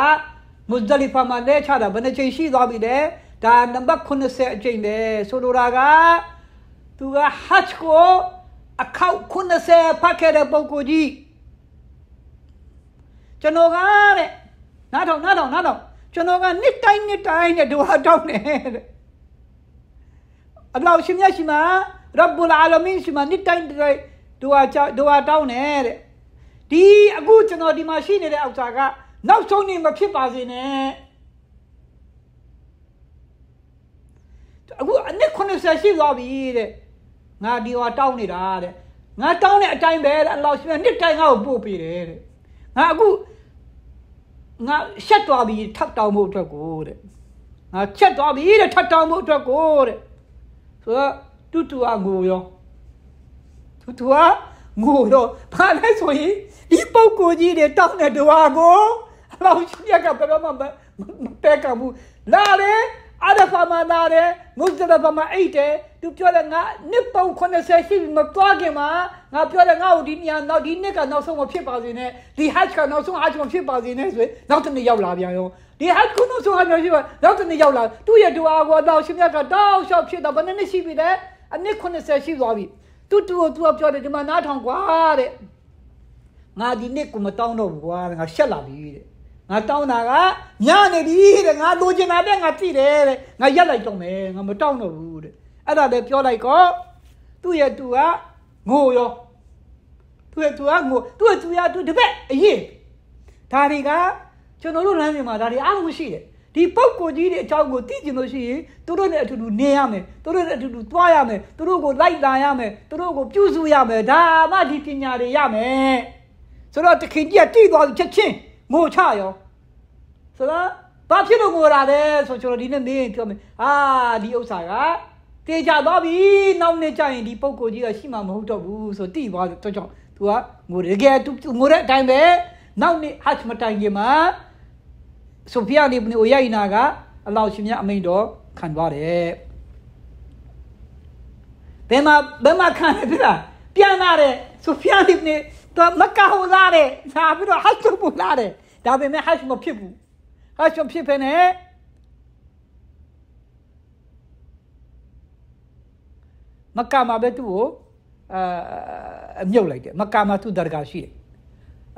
မုဇလီဖာမှာလဲချတာဘယ်နှချိန်ရှိသွားပြီလဲဒါနံပါတ်80အချိန်ပဲဆိုလိုတာကသူကဟတ်ကိုအခောက်90ဖတ်ခဲ့တဲ့ပုံကိုကြီးကျွန်တော်ကတဲ့နားထောင်နားထောင်နားထောင်ကျွန်တော်ကနှစ်တိုင်းနှစ်တိုင်းနဲ့ဒုဟာတောင်းနေတဲ့အဘလောက်ရှင်မြတ်ရှင်မရဗ်ဘူလ်အာလမင်ရှင်မနှစ်တိုင်းတိုင်းဒုဟာဒုဟာတောင်းနေတဲ့ဒီအခုကျွန်တော်ဒီမှာရှိနေတဲ့အောက်စာကနောက်ဆုံးနေမဖြစ်ပါစေနဲ့အခုအနည်း90ရှိသွားပြီတဲ့ငါဒီဟာတောင်းနေတာတဲ့ငါတောင်းတဲ့အတိုင်းပဲတဲ့အလောက်ရှင်နှစ်တိုင်းငါ့ကိုပို့ပေးတယ်တဲ့ငါအခုငါရှက်သွားပြီထပ်တောင်းဖို့အတွက်ကိုတဲ့ငါချက်သွားပြီတဲ့ထပ်တောင်းဖို့အတွက်ကိုတဲ့ဆိုတော့တူတူကငိုရောတူတူကငိုရောဘာလဲဆိုရင်ဒီပုပ်ကိုကြီးတွေတောင်းတဲ့တဝါကိုလောက်ရှိရကဘယ်တော့မှပဲကမှုလာတယ်အာဒဖာမလာတယ်မုစတဖာမအိတ်တယ်သူပြောတယ်ငါနှစ်ပေါင်း80ရှိပြီမသွားခင်မှာငါပြောတယ်ငါ့ကိုဒီညနောက်ဒီနှစ်ကနောက်ဆုံးမဖြစ်ပါစေနဲ့ဒီ hatch ကနောက်ဆုံး hatch မဖြစ်ပါစေနဲ့ဆိုရင်နောက်တစ်နေ့ရောက်လာပြန်ရောဒီ hatch ကနောက်ဆုံး hatch ဖြစ်ပါနောက်တစ်နေ့ရောက်လာသူ့ရဲ့ဒူအာကတော့ရှင်မြတ်ကတောက်လျှောက်ဖြစ်တော့ဘယ်နှစ်ရှိပြီလဲအနည်း80ရှိသွားပြီသူ့သူ့ကိုသူကပြောတယ်ဒီမှာနားထောင်ကွာတဲ့ငါဒီနှစ်ကိုမတောင်းတော့ဘူးကွာငါရှက်လာပြီတဲ့ငါတောင်းတာကညနေပြီတဲ့ငါတို့ချင်တာတဲ့ငါသိတယ်တဲ့ငါရက်လိုက်တော့မယ်ငါမတောင်းတော့ဘူးတဲ့အဲ့ဒါလည်းပြောလိုက်ကောသူ့ရဲ့သူကငိုရောသူ့ရဲ့သူကငိုသူ့ရဲ့သူရသူတပည့်အရင်ဒါတွေကကျွန်တော်တို့လမ်းပြင်မှာဒါတွေအားလုံးရှိတယ်ဒီပုံကိုကြီးတွေအကြောင်းကိုသိကျင်လို့ရှိရင်သူတို့နဲ့အတူတူနေရမယ်သူတို့နဲ့အတူတူသွားရမယ်သူတို့ကိုလိုက်လာရမယ်သူတို့ကိုပြုစုရမယ်ဒါမှဒီပညာတွေရမယ်ဆိုတော့တခင်ကြီးကတည်သွားပြီချက်ချင်းငိုချရောဆိုတော့ဘာဖြစ်လို့ငိုရတာလဲဆိုကျွန်တော်ဒီနေ့နေရင်ပြောမယ်အာဒီဥစ္စာကတေချာသွားပြီနောက်နေ့ကျရင်ဒီပုံကိုကြီးကရှိမှမဟုတ်တော့ဘူးဆိုတိသွားတော့ကြောင့် तू ကငိုတကယ် तू ငိုတဲ့အတိုင်းပဲနောက်နေ့ဟတ်မတိုင်ခင်မှာဆိုဖီယာနေဘနီအိုယိုင်နာကအလောက်ရှင်မြတ်အမိန်တော်ခံသွားတယ်ဘယ်မှာဘယ်မှာခံရပြလားပြန်လာတဲ့ဆိုဖီယာနေဘနီသူမက္ကာဟိုလာတယ်ဒါပြီးတော့ဟတ်ကိုပို့လာတယ်ဒါပေမဲ့ဟတ်မဖြစ်ဘူးဟတ်မဖြစ်ဖ ೇನೆ မက္ကာမှာပဲသူ့ကိုအာမြုပ်လိုက်တယ်မက္ကာမှာသူ့ဒါရကာရှိတယ်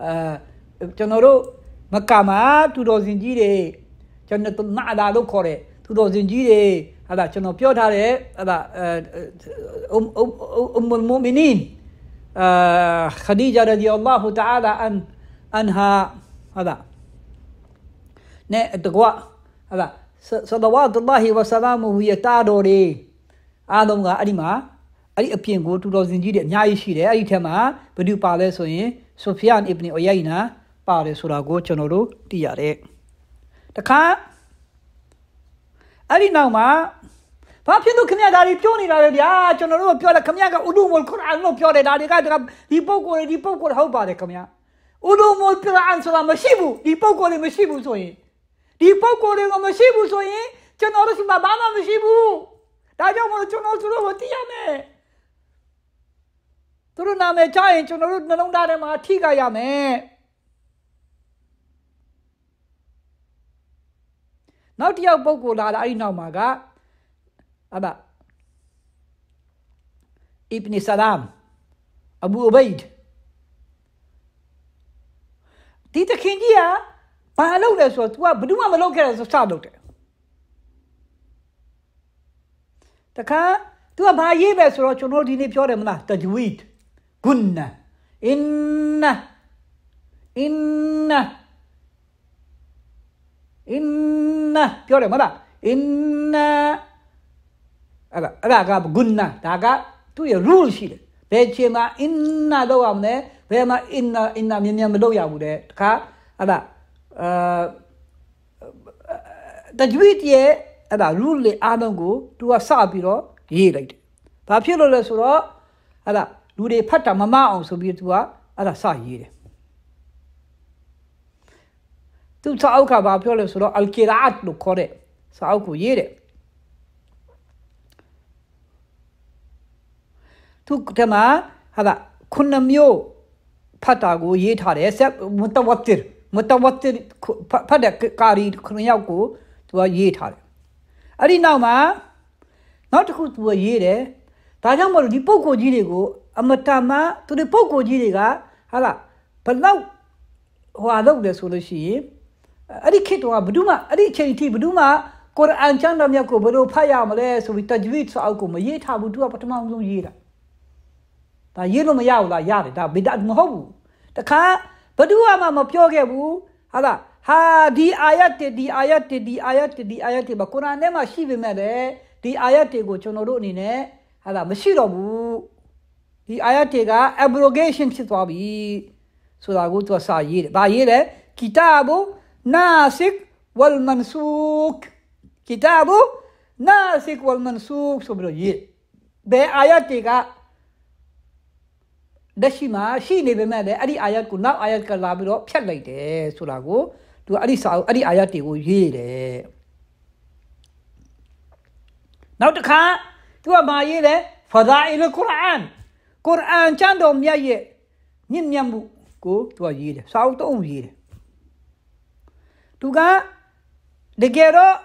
အာကျွန်တော်တို့မက္ကာမှာသူတော်စင်ကြီးတွေကျွန်တော်နာလာလို့ခေါ်တယ်သူတော်စင်ကြီးတွေဟာလာကျွန်တော်ပြောထားတယ်ဟာလာအမ်အမ်အမ်မူမီနင် آه خديجة رضي الله تعالى عن عنها هذا نتقوى هذا صلوات الله وسلامه يتاروري آدم غا أريما အဲ့ဒီအပြင်ကိုတူတော်စင်ကြီးတွေအများကြီးရှိတယ်အဲ့ဒီထက်မှာဘယ်သူပါလဲဆိုရင်ဆိုဖီယန်အစ်ဘနီအိုယိုင်နာပါတယ်ဆိုတာကိုကျွန်တော်တို့သိရတယ်တခါအဲ့ဒီနောက်မှာဘာဖြစ်လို့ခင်ဗျာဒါတွေပြောနေတာလဲဗျာကျွန်တော်တို့ပြောလဲခင်ဗျာကဥဒုမုလ်ကုရ်အာန်လို့ပြောတယ်ဒါတွေကဒီပုံကိုယ်ဒီပုံကိုယ်ဟုတ်ပါတယ်ခင်ဗျာဥဒုမုလ်ကုရ်အာန်ဆိုတာမရှိဘူးဒီပုံကိုယ်တွေမရှိဘူးဆိုရင်ဒီပုံကိုယ်တွေကမရှိဘူးဆိုရင်ကျွန်တော်တို့စီမှာဘာမှမရှိဘူးဒါကြောင့်မလို့ကျွန်တော်တို့ကိုသိရမယ်သူတို့နာမည်ကြားရင်ကျွန်တော်တို့နှလုံးသားထဲမှာထိခိုက်ရမယ်နောက်တစ်ယောက်ပုံကိုယ်လာတာအဲ့ဒီနောက်မှာက أبا ابن سلام أبو عبيد دي تكينجيا بالو له سو تو بدون ما لو كره سو سا لو ده တခါ तू ကဘာရေးပဲဆိုတော့ကျွန်တော်ဒီနေ့ပြောတယ်မလားတဂျဝီဒ်ဂွန်နာအင်နာအင်နာအင်နာပြောတယ်မလားအင်နာအဲ့ဒါအဲ့ဒါကဂုဏဒါကသူ့ရဲ့ rule ရှိတယ်ဘယ်ချိန်မှာအင်နာလောက်ရမလဲဘယ်မှာအင်နာအင်နာမြန်မြန်မလုပ်ရဘူးတဲ့တခါအဲ့ဒါအာတကြွေးတည်းအဲ့ဒါ rule လေးအားလုံးကိုသူကစပြီးတော့ရေးလိုက်တယ်ဘာဖြစ်လို့လဲဆိုတော့အဲ့ဒါလူတွေဖတ်တာမမအောင်ဆိုပြီးသူကအဲ့ဒါစရေးတယ်သူစာအုပ်ကဘာပြောလဲဆိုတော့ al-qira'at လို့ခေါ်တဲ့စာအုပ်ကိုရေးတယ်သူ့ထဲမှာဟာကခုနှစ်မျိုးဖတ်တာကိုရေးထားတယ်ဆက်မတဝတ်တယ်မတဝတ်တယ်ဖတ်တဲ့ကာရီခုနှစ်ယောက်ကိုသူကရေးထားတယ်အဲ့ဒီနောက်မှာနောက်တစ်ခုသူကရေးတယ်ဒါကြောင့်မလို့ဒီပုံကိုကြီးတွေကိုအမတမသူတွေပုံကိုကြီးတွေကဟာကဘလောက်ဟွာလောက်လဲဆိုလို့ရှိရင်အဲ့ဒီခေတ်တော့ဘယ်သူမှအဲ့ဒီအချိန်ထိဘယ်သူမှကုရ်အာန်ကျမ်းတော်မြတ်ကိုဘယ်လိုဖတ်ရမလဲဆိုပြီးတဂျဝီဒ်ဆိုအောက်ကိုမရေးထားဘူးသူကပထမဆုံးရေးတာဒါရေးလို့မရဘူးလားရတယ်ဒါဗေဒမဟုတ်ဘူးတခါဘဒုဝမှမပြောခဲ့ဘူးဟာလားဟာဒီအာယတ်ဒီအာယတ်ဒီအာယတ်ဒီအာယတ်ဘာကုရ်အာန်ထဲမှာရှိပေမဲ့လေဒီအာယတ်တွေကိုကျွန်တော်တို့အနေနဲ့ဟာလားမရှိတော့ဘူးဒီအာယတ်တွေက abrogation ဖြစ်သွားပြီဆိုတာကိုသူကစာရေးတယ်။ဘာရေးလဲ။ kitabu nasik wal mansuk kitabu nasik wal mansuk ဆိုပြီးတော့ရေး။ဘယ်အာယတ်တွေကလက်ရှိမှာရှိနေပေမဲ့လည်းအဲ့ဒီအာယတ်ကိုနောက်အာယတ်ကလာပြီးတော့ဖြတ်လိုက်တယ်ဆိုတာကိုသူကအဲ့ဒီစာအုပ်အဲ့ဒီအာယတ်တွေကိုရေးတယ်နောက်တစ်ခါသူကမာရေးတယ်ဖဒါအီလ်ကုရ်အာန်ကုရ်အာန်ကျမ်းတော်မြတ်ရဲ့ညံ့ညံ့မှုကိုသူကရေးတယ်စာအုပ်သုံးရေးတယ်သူကတကယ်တော့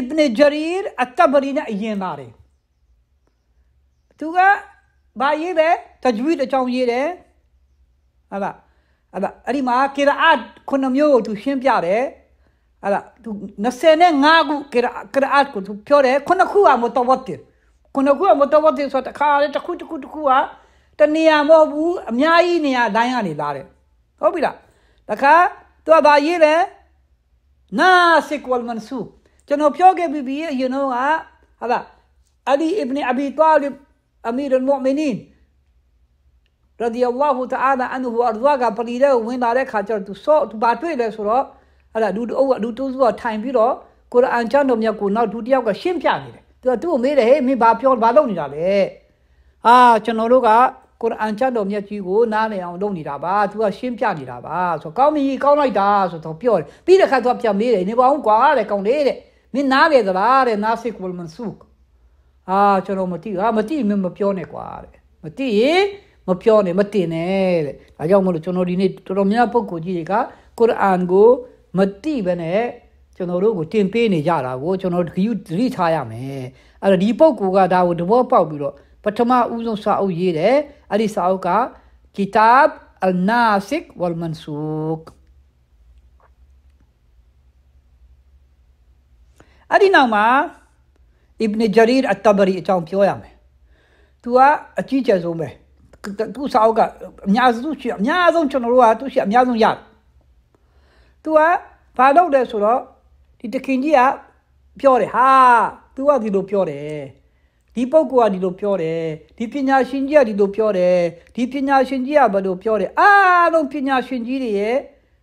ابن جرير الطبري နဲ့အရင်ပါတယ်သူကဘာရေးတယ်တဂျွိအကြောင်းရေးတယ်ဟုတ်လားအဲ့ဒါအဲ့ဒီမှာကေရာအတ်ခုနှစ်မျိုးကိုသူရှင်းပြတယ်အဲ့ဒါသူ25ခုကေရာကေရာအတ်ကိုသူပြောတယ်ခုနှစ်ခုကမတော်ဝတ်တယ်ခုနှစ်ခုကမတော်ဝတ်တယ်ဆိုတော့တစ်ခါလေတစ်ခုတစ်ခုတစ်ခုကတနေရာမဟုတ်ဘူးအများကြီးနေရာအတိုင်းကနေလာတယ်ဟုတ်ပြီလားတခါသူကဘာရေးလဲနာစကွယ်မန်ဆူကျွန်တော်ပြောခဲ့ပြီးပြီရေနောကဟာလားအဒီအစ်ဘနီအဘီတောလီဘ် أمير المؤمنين ရဒီအလ္လာဟူတအာလာအန်ဟူအရ်ဒါကပလီတဲ့ဝင်လာတဲ့ခါကျတော့သူဆော့သူဘာတွေ့လဲဆိုတော့အဲ့ဒါလူတအုပ်ကလူတူးစုကထိုင်ပြီးတော့ကုရ်အာန်ကျမ်းတော်မြတ်ကိုနောက်ဒုတိယောက်ကရှင်းပြနေတယ်သူကသူ့ကိုမေးတယ်ဟေးမင်းဘာပြောဘာလုပ်နေတာလဲအာကျွန်တော်တို့ကကုရ်အာန်ကျမ်းတော်မြတ်ကြီးကိုနားလည်အောင်လုပ်နေတာပါသူကရှင်းပြနေတာပါဆိုတော့ကောင်းပြီကောင်းလိုက်တာဆိုတော့ပြောတယ်ပြီးတဲ့ခါသူကပြန်မေးတယ်နေပါဦးကွာတဲ့ကောင်းလေတဲ့မင်းနားလေသလားတဲ့နာဖစ်ဝလ်မန်ဆူကအာကျွန်တော်မသိဟာမသိမပြောနဲ့ကွာတဲ့မသိရင်မပြောနဲ့မတင်နဲ့တဲ့ဒါကြောင့်မလို့ကျွန်တော်ဒီနေ့တော်တော်များပုံကိုကြီးတွေကကုရ်အာန်ကိုမသိဘဲနဲ့ကျွန်တော်တို့ကိုတင်ပေးနေကြတာကိုကျွန်တော်ဂရုသတိထားရမယ်အဲ့တော့ဒီပုံကူကဒါကိုတဘောပေါက်ပြီးတော့ပထမဦးဆုံးစာအုပ်ရေးတယ်အဲ့ဒီစာအုပ်က Kitab al-Nasik wal Mansuk အဲ့ဒီနောက်မှာအစ်ဘ်ဂျရီရ်အတဘရီအကြောင်းပြောရမယ်။ तू ကအကြီးကျယ်ဆုံးပဲ။ तू စာအုပ်ကအများစုရှိအများဆုံးကျွန်တော်တို့ကသူရှိအများဆုံးရတယ်။ तू ကဘာလုပ်လဲဆိုတော့ဒီတခင်ကြီးကပြောတယ်ဟာ तू ကဒီလိုပြောတယ်။ဒီပုဂ္ဂိုလ်ကဒီလိုပြောတယ်။ဒီပညာရှင်ကြီးကဒီလိုပြောတယ်။ဒီပညာရှင်ကြီးကဘယ်လိုပြောတယ်။အားလုံးပညာရှင်ကြီးတွေရဲ့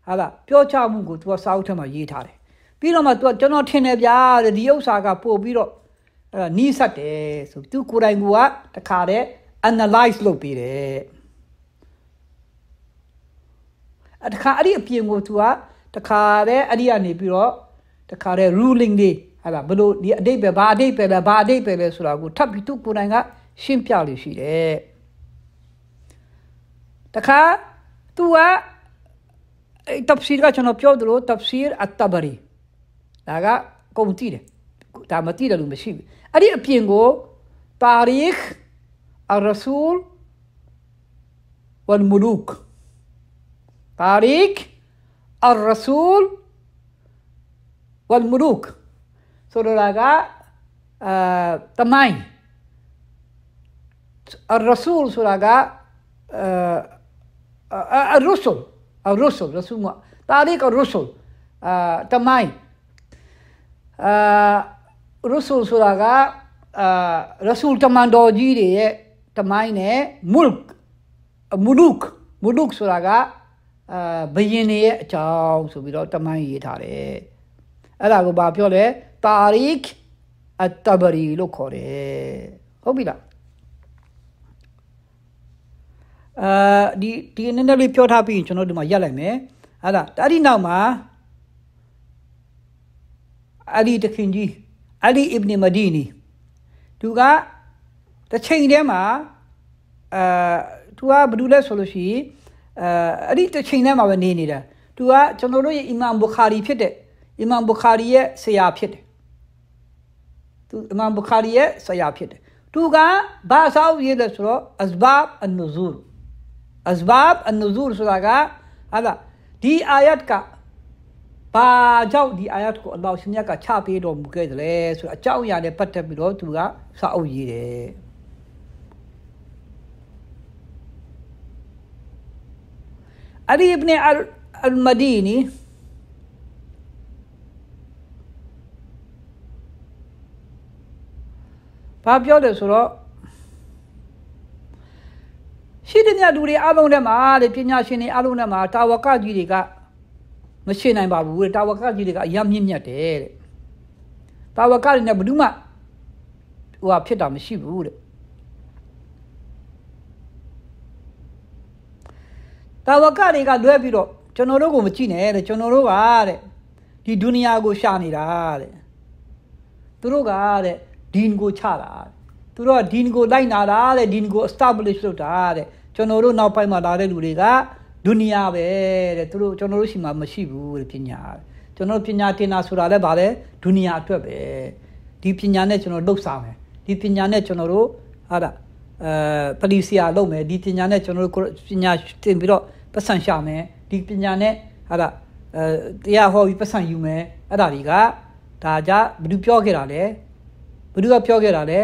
ဟာလားပြောချမှုကို तू ကစာအုပ်ထဲမှာရေးထားတယ်။ပြီးတော့မှ तू ကကျွန်တော်ထင်တယ်ဗျာတဲ့ဒီဥစ္စာကပို့ပြီးတော့အဲ့တော့နီးဆက်တယ်ဆိုသူကိုယ်တိုင်ကတခါတည်း analyze လုပ်ပြီးတယ်အတခါအဲ့ဒီအပြင်ကိုသူကတခါတည်းအဲ့ဒီကနေပြီးတော့တခါတည်း ruling တွေအဲ့ဒါဘလို့ဒီအတိတ်ပဲဘာအတိတ်ပဲလဲဘာအတိတ်ပဲလဲဆိုတာကိုထပ်ပြီးသူကိုယ်တိုင်ကရှင်းပြလို့ရှိတယ်တခါသူက تفسير ကကျွန်တော်ပြောသလို تفسير الطبري ဒါကကုန်တည်တယ်ဒါမတည်တယ်လို့မရှိဘူးအဲ့ဒီအပြင်ကိုတာရီခ်အရဆူလ်ဝလ်မလူကတာရီခ်အရဆူလ်ဝလ်မလူကဆိုတာကအာတမိုင်း الرسول سراغا آه،, آه آه الرسل الرسل رسول تعليق الرسل آه تماي آه، ရုဆူဆိုတာကအာရဆူလ်တမန်တော်ကြီးတွေရဲ့တမိုင်းနဲ့မုလ်မူဒုကမူဒုကဆိုတာကအာဘယင်တွေရဲ့အကြောင်းဆိုပြီးတော့တမိုင်းရေးထားတယ်အဲ့ဒါကိုဘာပြောလဲတာရီကအတဘရီလို့ခေါ်တယ်ဟုတ်ပြီလားအာဒီဒီနည်းနည်းလေးပြောထားပြီးကျွန်တော်ဒီမှာရက်လိုက်မယ်ဟာလားအဲ့ဒီနောက်မှာအဲ့ဒီတခင်ကြီးအလီအစ်ဘ်မဒီနီသူကတစ်ချိန်တည်းမှာအာသူကဘာလို့လဲဆိုလို့ရှိရင်အာအဲ့ဒီတစ်ချိန်တည်းမှာပဲနေနေတာသူကကျွန်တော်တို့ရဲ့အီမမ်ဘူခါရီဖြစ်တဲ့အီမမ်ဘူခါရီရဲ့ဆရာဖြစ်တယ်သူအီမမ်ဘူခါရီရဲ့ဆရာဖြစ်တယ်သူကဘာဆောက်ရေးလဲဆိုတော့အစဘာဘ်အန်နူဇူရ်အစဘာဘ်အန်နူဇူရ်ဆိုတာကဟာလားဒီအာယတ်ကဘာကြောင့်ဒီအာယတ်ကိုအလောရှင်မြတ်ကချပေးတော်မူခဲ့သလဲဆိုတော့အကြောင်းအရာနဲ့ပတ်သက်ပြီးတော့သူကစာအုပ်ရေးတယ်အလီအစ်ဘ်နအလ်အလ်မဒီနီဘာပြောလဲဆိုတော့ရှိတဲ့မြတ်လူတွေအလုံးထဲမှာလေပညာရှင်တွေအလုံးထဲမှာတာဝကကြီးတွေကမရှင်းနိုင်ပါဘူးတဲ့တာဝကကြီးတွေကအရမြင့်မြတ်တယ်တဲ့တာဝကတွေနဲ့ဘယ်သူမှဟိုဟာဖြစ်တာမရှိဘူးတဲ့တာဝကတွေကလွဲပြီးတော့ကျွန်တော်တို့ကိုမကြည့်နဲ့တဲ့ကျွန်တော်တို့ကတဲ့ဒီဒုနီယာကိုရှာနေတာတဲ့သူတို့ကတဲ့ဒီန်ကိုချတာသူတို့ကဒီန်ကိုလိုက်နာတာတဲ့ဒီန်ကို establish လုပ်တာတဲ့ကျွန်တော်တို့နောက်ပိုင်းမှာလာတဲ့လူတွေကဒုနီယာပဲတဲ့သူတို့ကျွန်တော်တို့ရှိမှမရှိဘူးတဲ့ပညာကျွန်တော်ပညာတင်တာဆိုတာလည်းဗာလဲဒုနီယာအတွက်ပဲဒီပညာနဲ့ကျွန်တော်လှုပ်ဆောင်မယ်ဒီပညာနဲ့ကျွန်တော်တို့ဟာတာအဲပလီစီယာလုပ်မယ်ဒီပညာနဲ့ကျွန်တော်တို့ပညာတင်ပြီးတော့ပတ်စံရှာမယ်ဒီပညာနဲ့ဟာတာအဲတရားဟောပြီးပတ်စံယူမယ်အဲ့ဒါတွေကဒါကြဘယ်သူပြောခဲ့တာလဲဘယ်သူကပြောခဲ့တာလဲ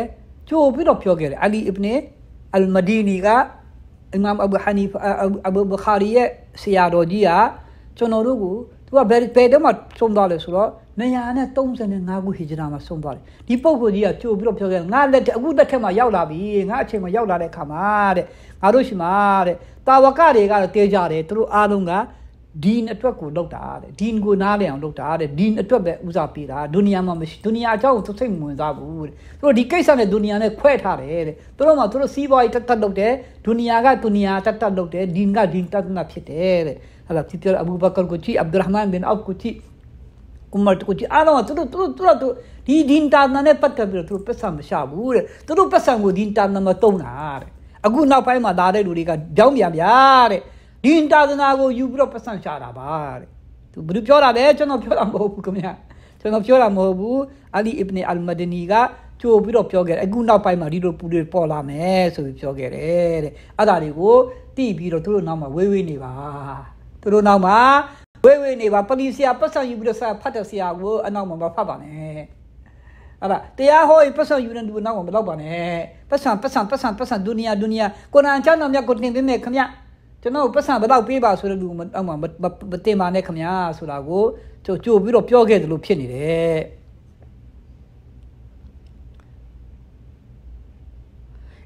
ကြိုပြီးတော့ပြောခဲ့တယ်အလီအစ်ဘ်နီအယ်မဒီနီကအီမမ်အဘူဟာနီဖာအဘူဘခါရီရဲ့ဆရာတော်ကြီးကကျွန်တော်တို့ကိုသူကဘယ်ဘယ်တော့မှဆုံးသွားလဲဆိုတော့935ခုဟိဂျရာမှာဆုံးသွားတယ်ဒီပုံဖို့ကြီးကကြိုပြီးတော့ပြောခဲ့ငါလက်အခုလက်ထက်မှာရောက်လာပြီငါအချိန်မှာရောက်လာတဲ့အခါမှာတဲ့ငါတို့ရှိမှာတဲ့တာဝကတွေကတော့တေးကြတယ်သူတို့အားလုံးကဒီန်အတွက်ကိုလောက်တာတဲ့ဒီန်ကိုနားလည်အောင်လောက်တာတဲ့ဒီန်အတွက်ပဲဦးစားပေးတာဒုနီယာမှာမရှိဒုနီယာအကြောင်းသူစိတ်မဝင်စားဘူးတဲ့သူတို့ဒီကိစ္စနဲ့ဒုနီယာနဲ့ခွဲထားတယ်တဲ့သူတို့မှာသူတို့စီးပွားရေးတက်တက်လုပ်တယ်ဒုနီယာကဒုနီယာတက်တက်လုပ်တယ်ဒီန်ကဒီန်တက်တက်ဖြစ်တယ်တဲ့ဟာလာဒီပြောအဘူဘကာကိုကြည့်အဗ်ဒူရဟ်မန်ဘင်အောက်ကိုကြည့်ဥမာကိုကြည့်အားလုံးသူတို့သူတို့သူတို့ဒီဒီန်တာနာနဲ့ပတ်သက်ပြီးတော့သူတို့ပတ်စံမရှာဘူးတဲ့သူတို့ပတ်စံကိုဒီန်တာနာမှာတုံးတာတဲ့အခုနောက်ပိုင်းမှာလာတဲ့လူတွေကကြောင်းပြန်ဗျာတဲ့ဒီတာသနာကိုယူပြီးတော့ပတ်စံရှာတာပါတဲ့သူဘယ်သူပြောတာလဲကျွန်တော်ပြောတာမဟုတ်ဘူးခင်ဗျာကျွန်တော်ပြောတာမဟုတ်ဘူးအလီအစ်ဘနီအလ်မဒနီကကြိုပြီးတော့ပြောခဲ့တယ်အခုနောက်ပိုင်းမှာဒီလိုပူတွေပေါ်လာမယ်ဆိုပြီးပြောခဲ့တယ်တဲ့အဲ့ဒါတွေကိုတိပြီးတော့သူတို့နောက်မှာဝေးဝေးနေပါသူတို့နောက်မှာဝေးဝေးနေပါပလီဆရာပတ်စံယူပြီးတော့ဆရာဖတ်တဲ့ဆရာကိုအနောက်မှာမဖတ်ပါနဲ့အဲ့ဒါတရားဟောရင်ပတ်စံယူနေတူနောက်မှာမလောက်ပါနဲ့ပတ်စံပတ်စံပတ်စံပတ်စံဒုနီယာဒုနီယာကုရ်အာန်ကျမ်းတော်မြတ်ကိုတင်ပေးမယ်ခင်ဗျကျွန်တော်ပတ်စံဘယ်တော့ပေးပါဆိုတဲ့လူအောက်မှာမတင်ပါနဲ့ခမညာဆိုတာကိုကြိုကြိုပြီးတော့ပြောခဲ့သလိုဖြစ်နေတယ်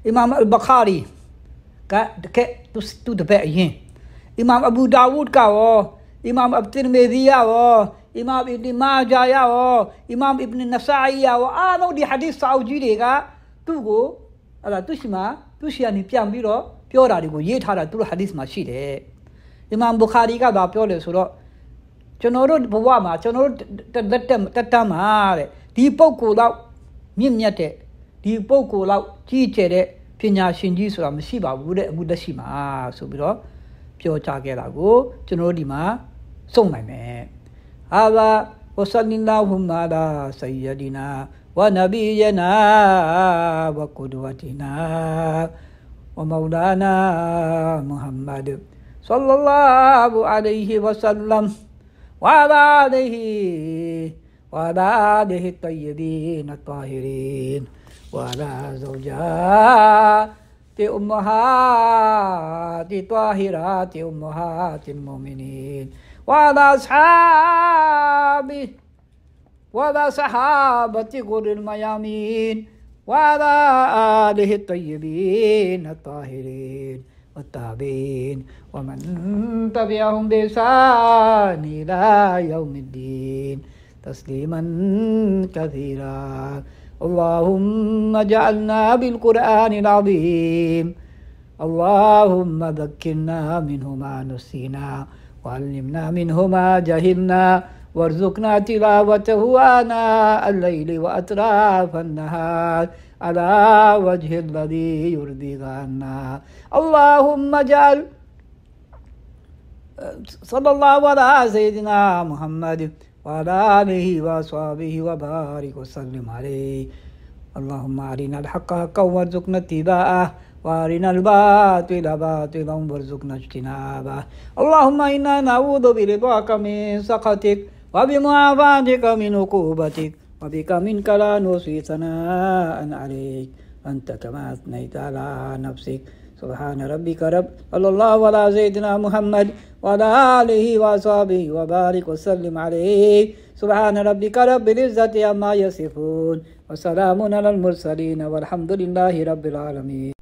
အီမာမ်အလ်ဘခါရီကတကယ်သူသူတပည့်အရင်အီမာမ်အဘူဒါဝုဒ်ကရောအီမာမ်အဘ်တီမီဒီယာရောအီမာမ်အစ်ဒီမာဂျာယာရောအီမာမ်အစ်ဘ်နဆာအီယာရောအားလုံးဒီဟာဒီသ်စာအူဂျီတွေကသူ့ကိုအဲ့ဒါသူ့ရှိမှာသူ့ရှိကနေပြန်ပြီးတော့ပြောတာတွေကိုရေးထားတာသူတို့ဟာဒီသ်မှာရှိတယ်အီမမ်ဘူခါရီကဘာပြောလဲဆိုတော့ကျွန်တော်တို့ဘဝမှာကျွန်တော်တို့တက်တက်တတ်မှာတဲ့ဒီပုံကိုယ်တော့မြင့်မြတ်တဲ့ဒီပုံကိုယ်တော့ကြီးကျယ်တဲ့ပညာရှင်ကြီးဆိုတာမရှိပါဘူးတဲ့အခုလက်ရှိမှာဆိုပြီးတော့ပြောကြားခဲ့တာကိုကျွန်တော်တို့ဒီမှာစုံနိုင်မယ်ဟာဘာဝဆလင်လာဟူမာလာဆယဒီနာဝနဘီယနာဝကုဒဝတီနာ ومولانا محمد صلى الله عليه وسلم وعلى آله وعلى آله الطيبين الطاهرين وعلى زوجات أمهات طاهرات أمهات المؤمنين وعلى أصحابه وعلى صحابة غر الميامين وعلى آله الطيبين الطاهرين والتابعين ومن تبعهم بإحسان إلى يوم الدين تسليما كثيرا اللهم اجعلنا بالقرآن العظيم اللهم ذكرنا منه ما نسينا وعلمنا منه ما جهلنا وارزقنا تلاوته آناء الليل وأطراف النهار على وجه الذي يرضي عنا اللهم اجعل صلى الله على سيدنا محمد وعلى آله وصحبه وبارك وسلم عليه اللهم أرنا الحق حقا وارزقنا اتباعه وارنا الباطل باطلا وارزقنا اجتنابه اللهم إنا نعوذ برضاك من سخطك وبمعافاتك من عقوبتك وبك منك لا نوصي ثناء عليك أنت كما أثنيت على نفسك سبحان ربك رب صلى الله على سيدنا محمد وعلى آله وأصحابه وبارك وسلم عليه سبحان ربك رب العزة عما يصفون وسلام على المرسلين والحمد لله رب العالمين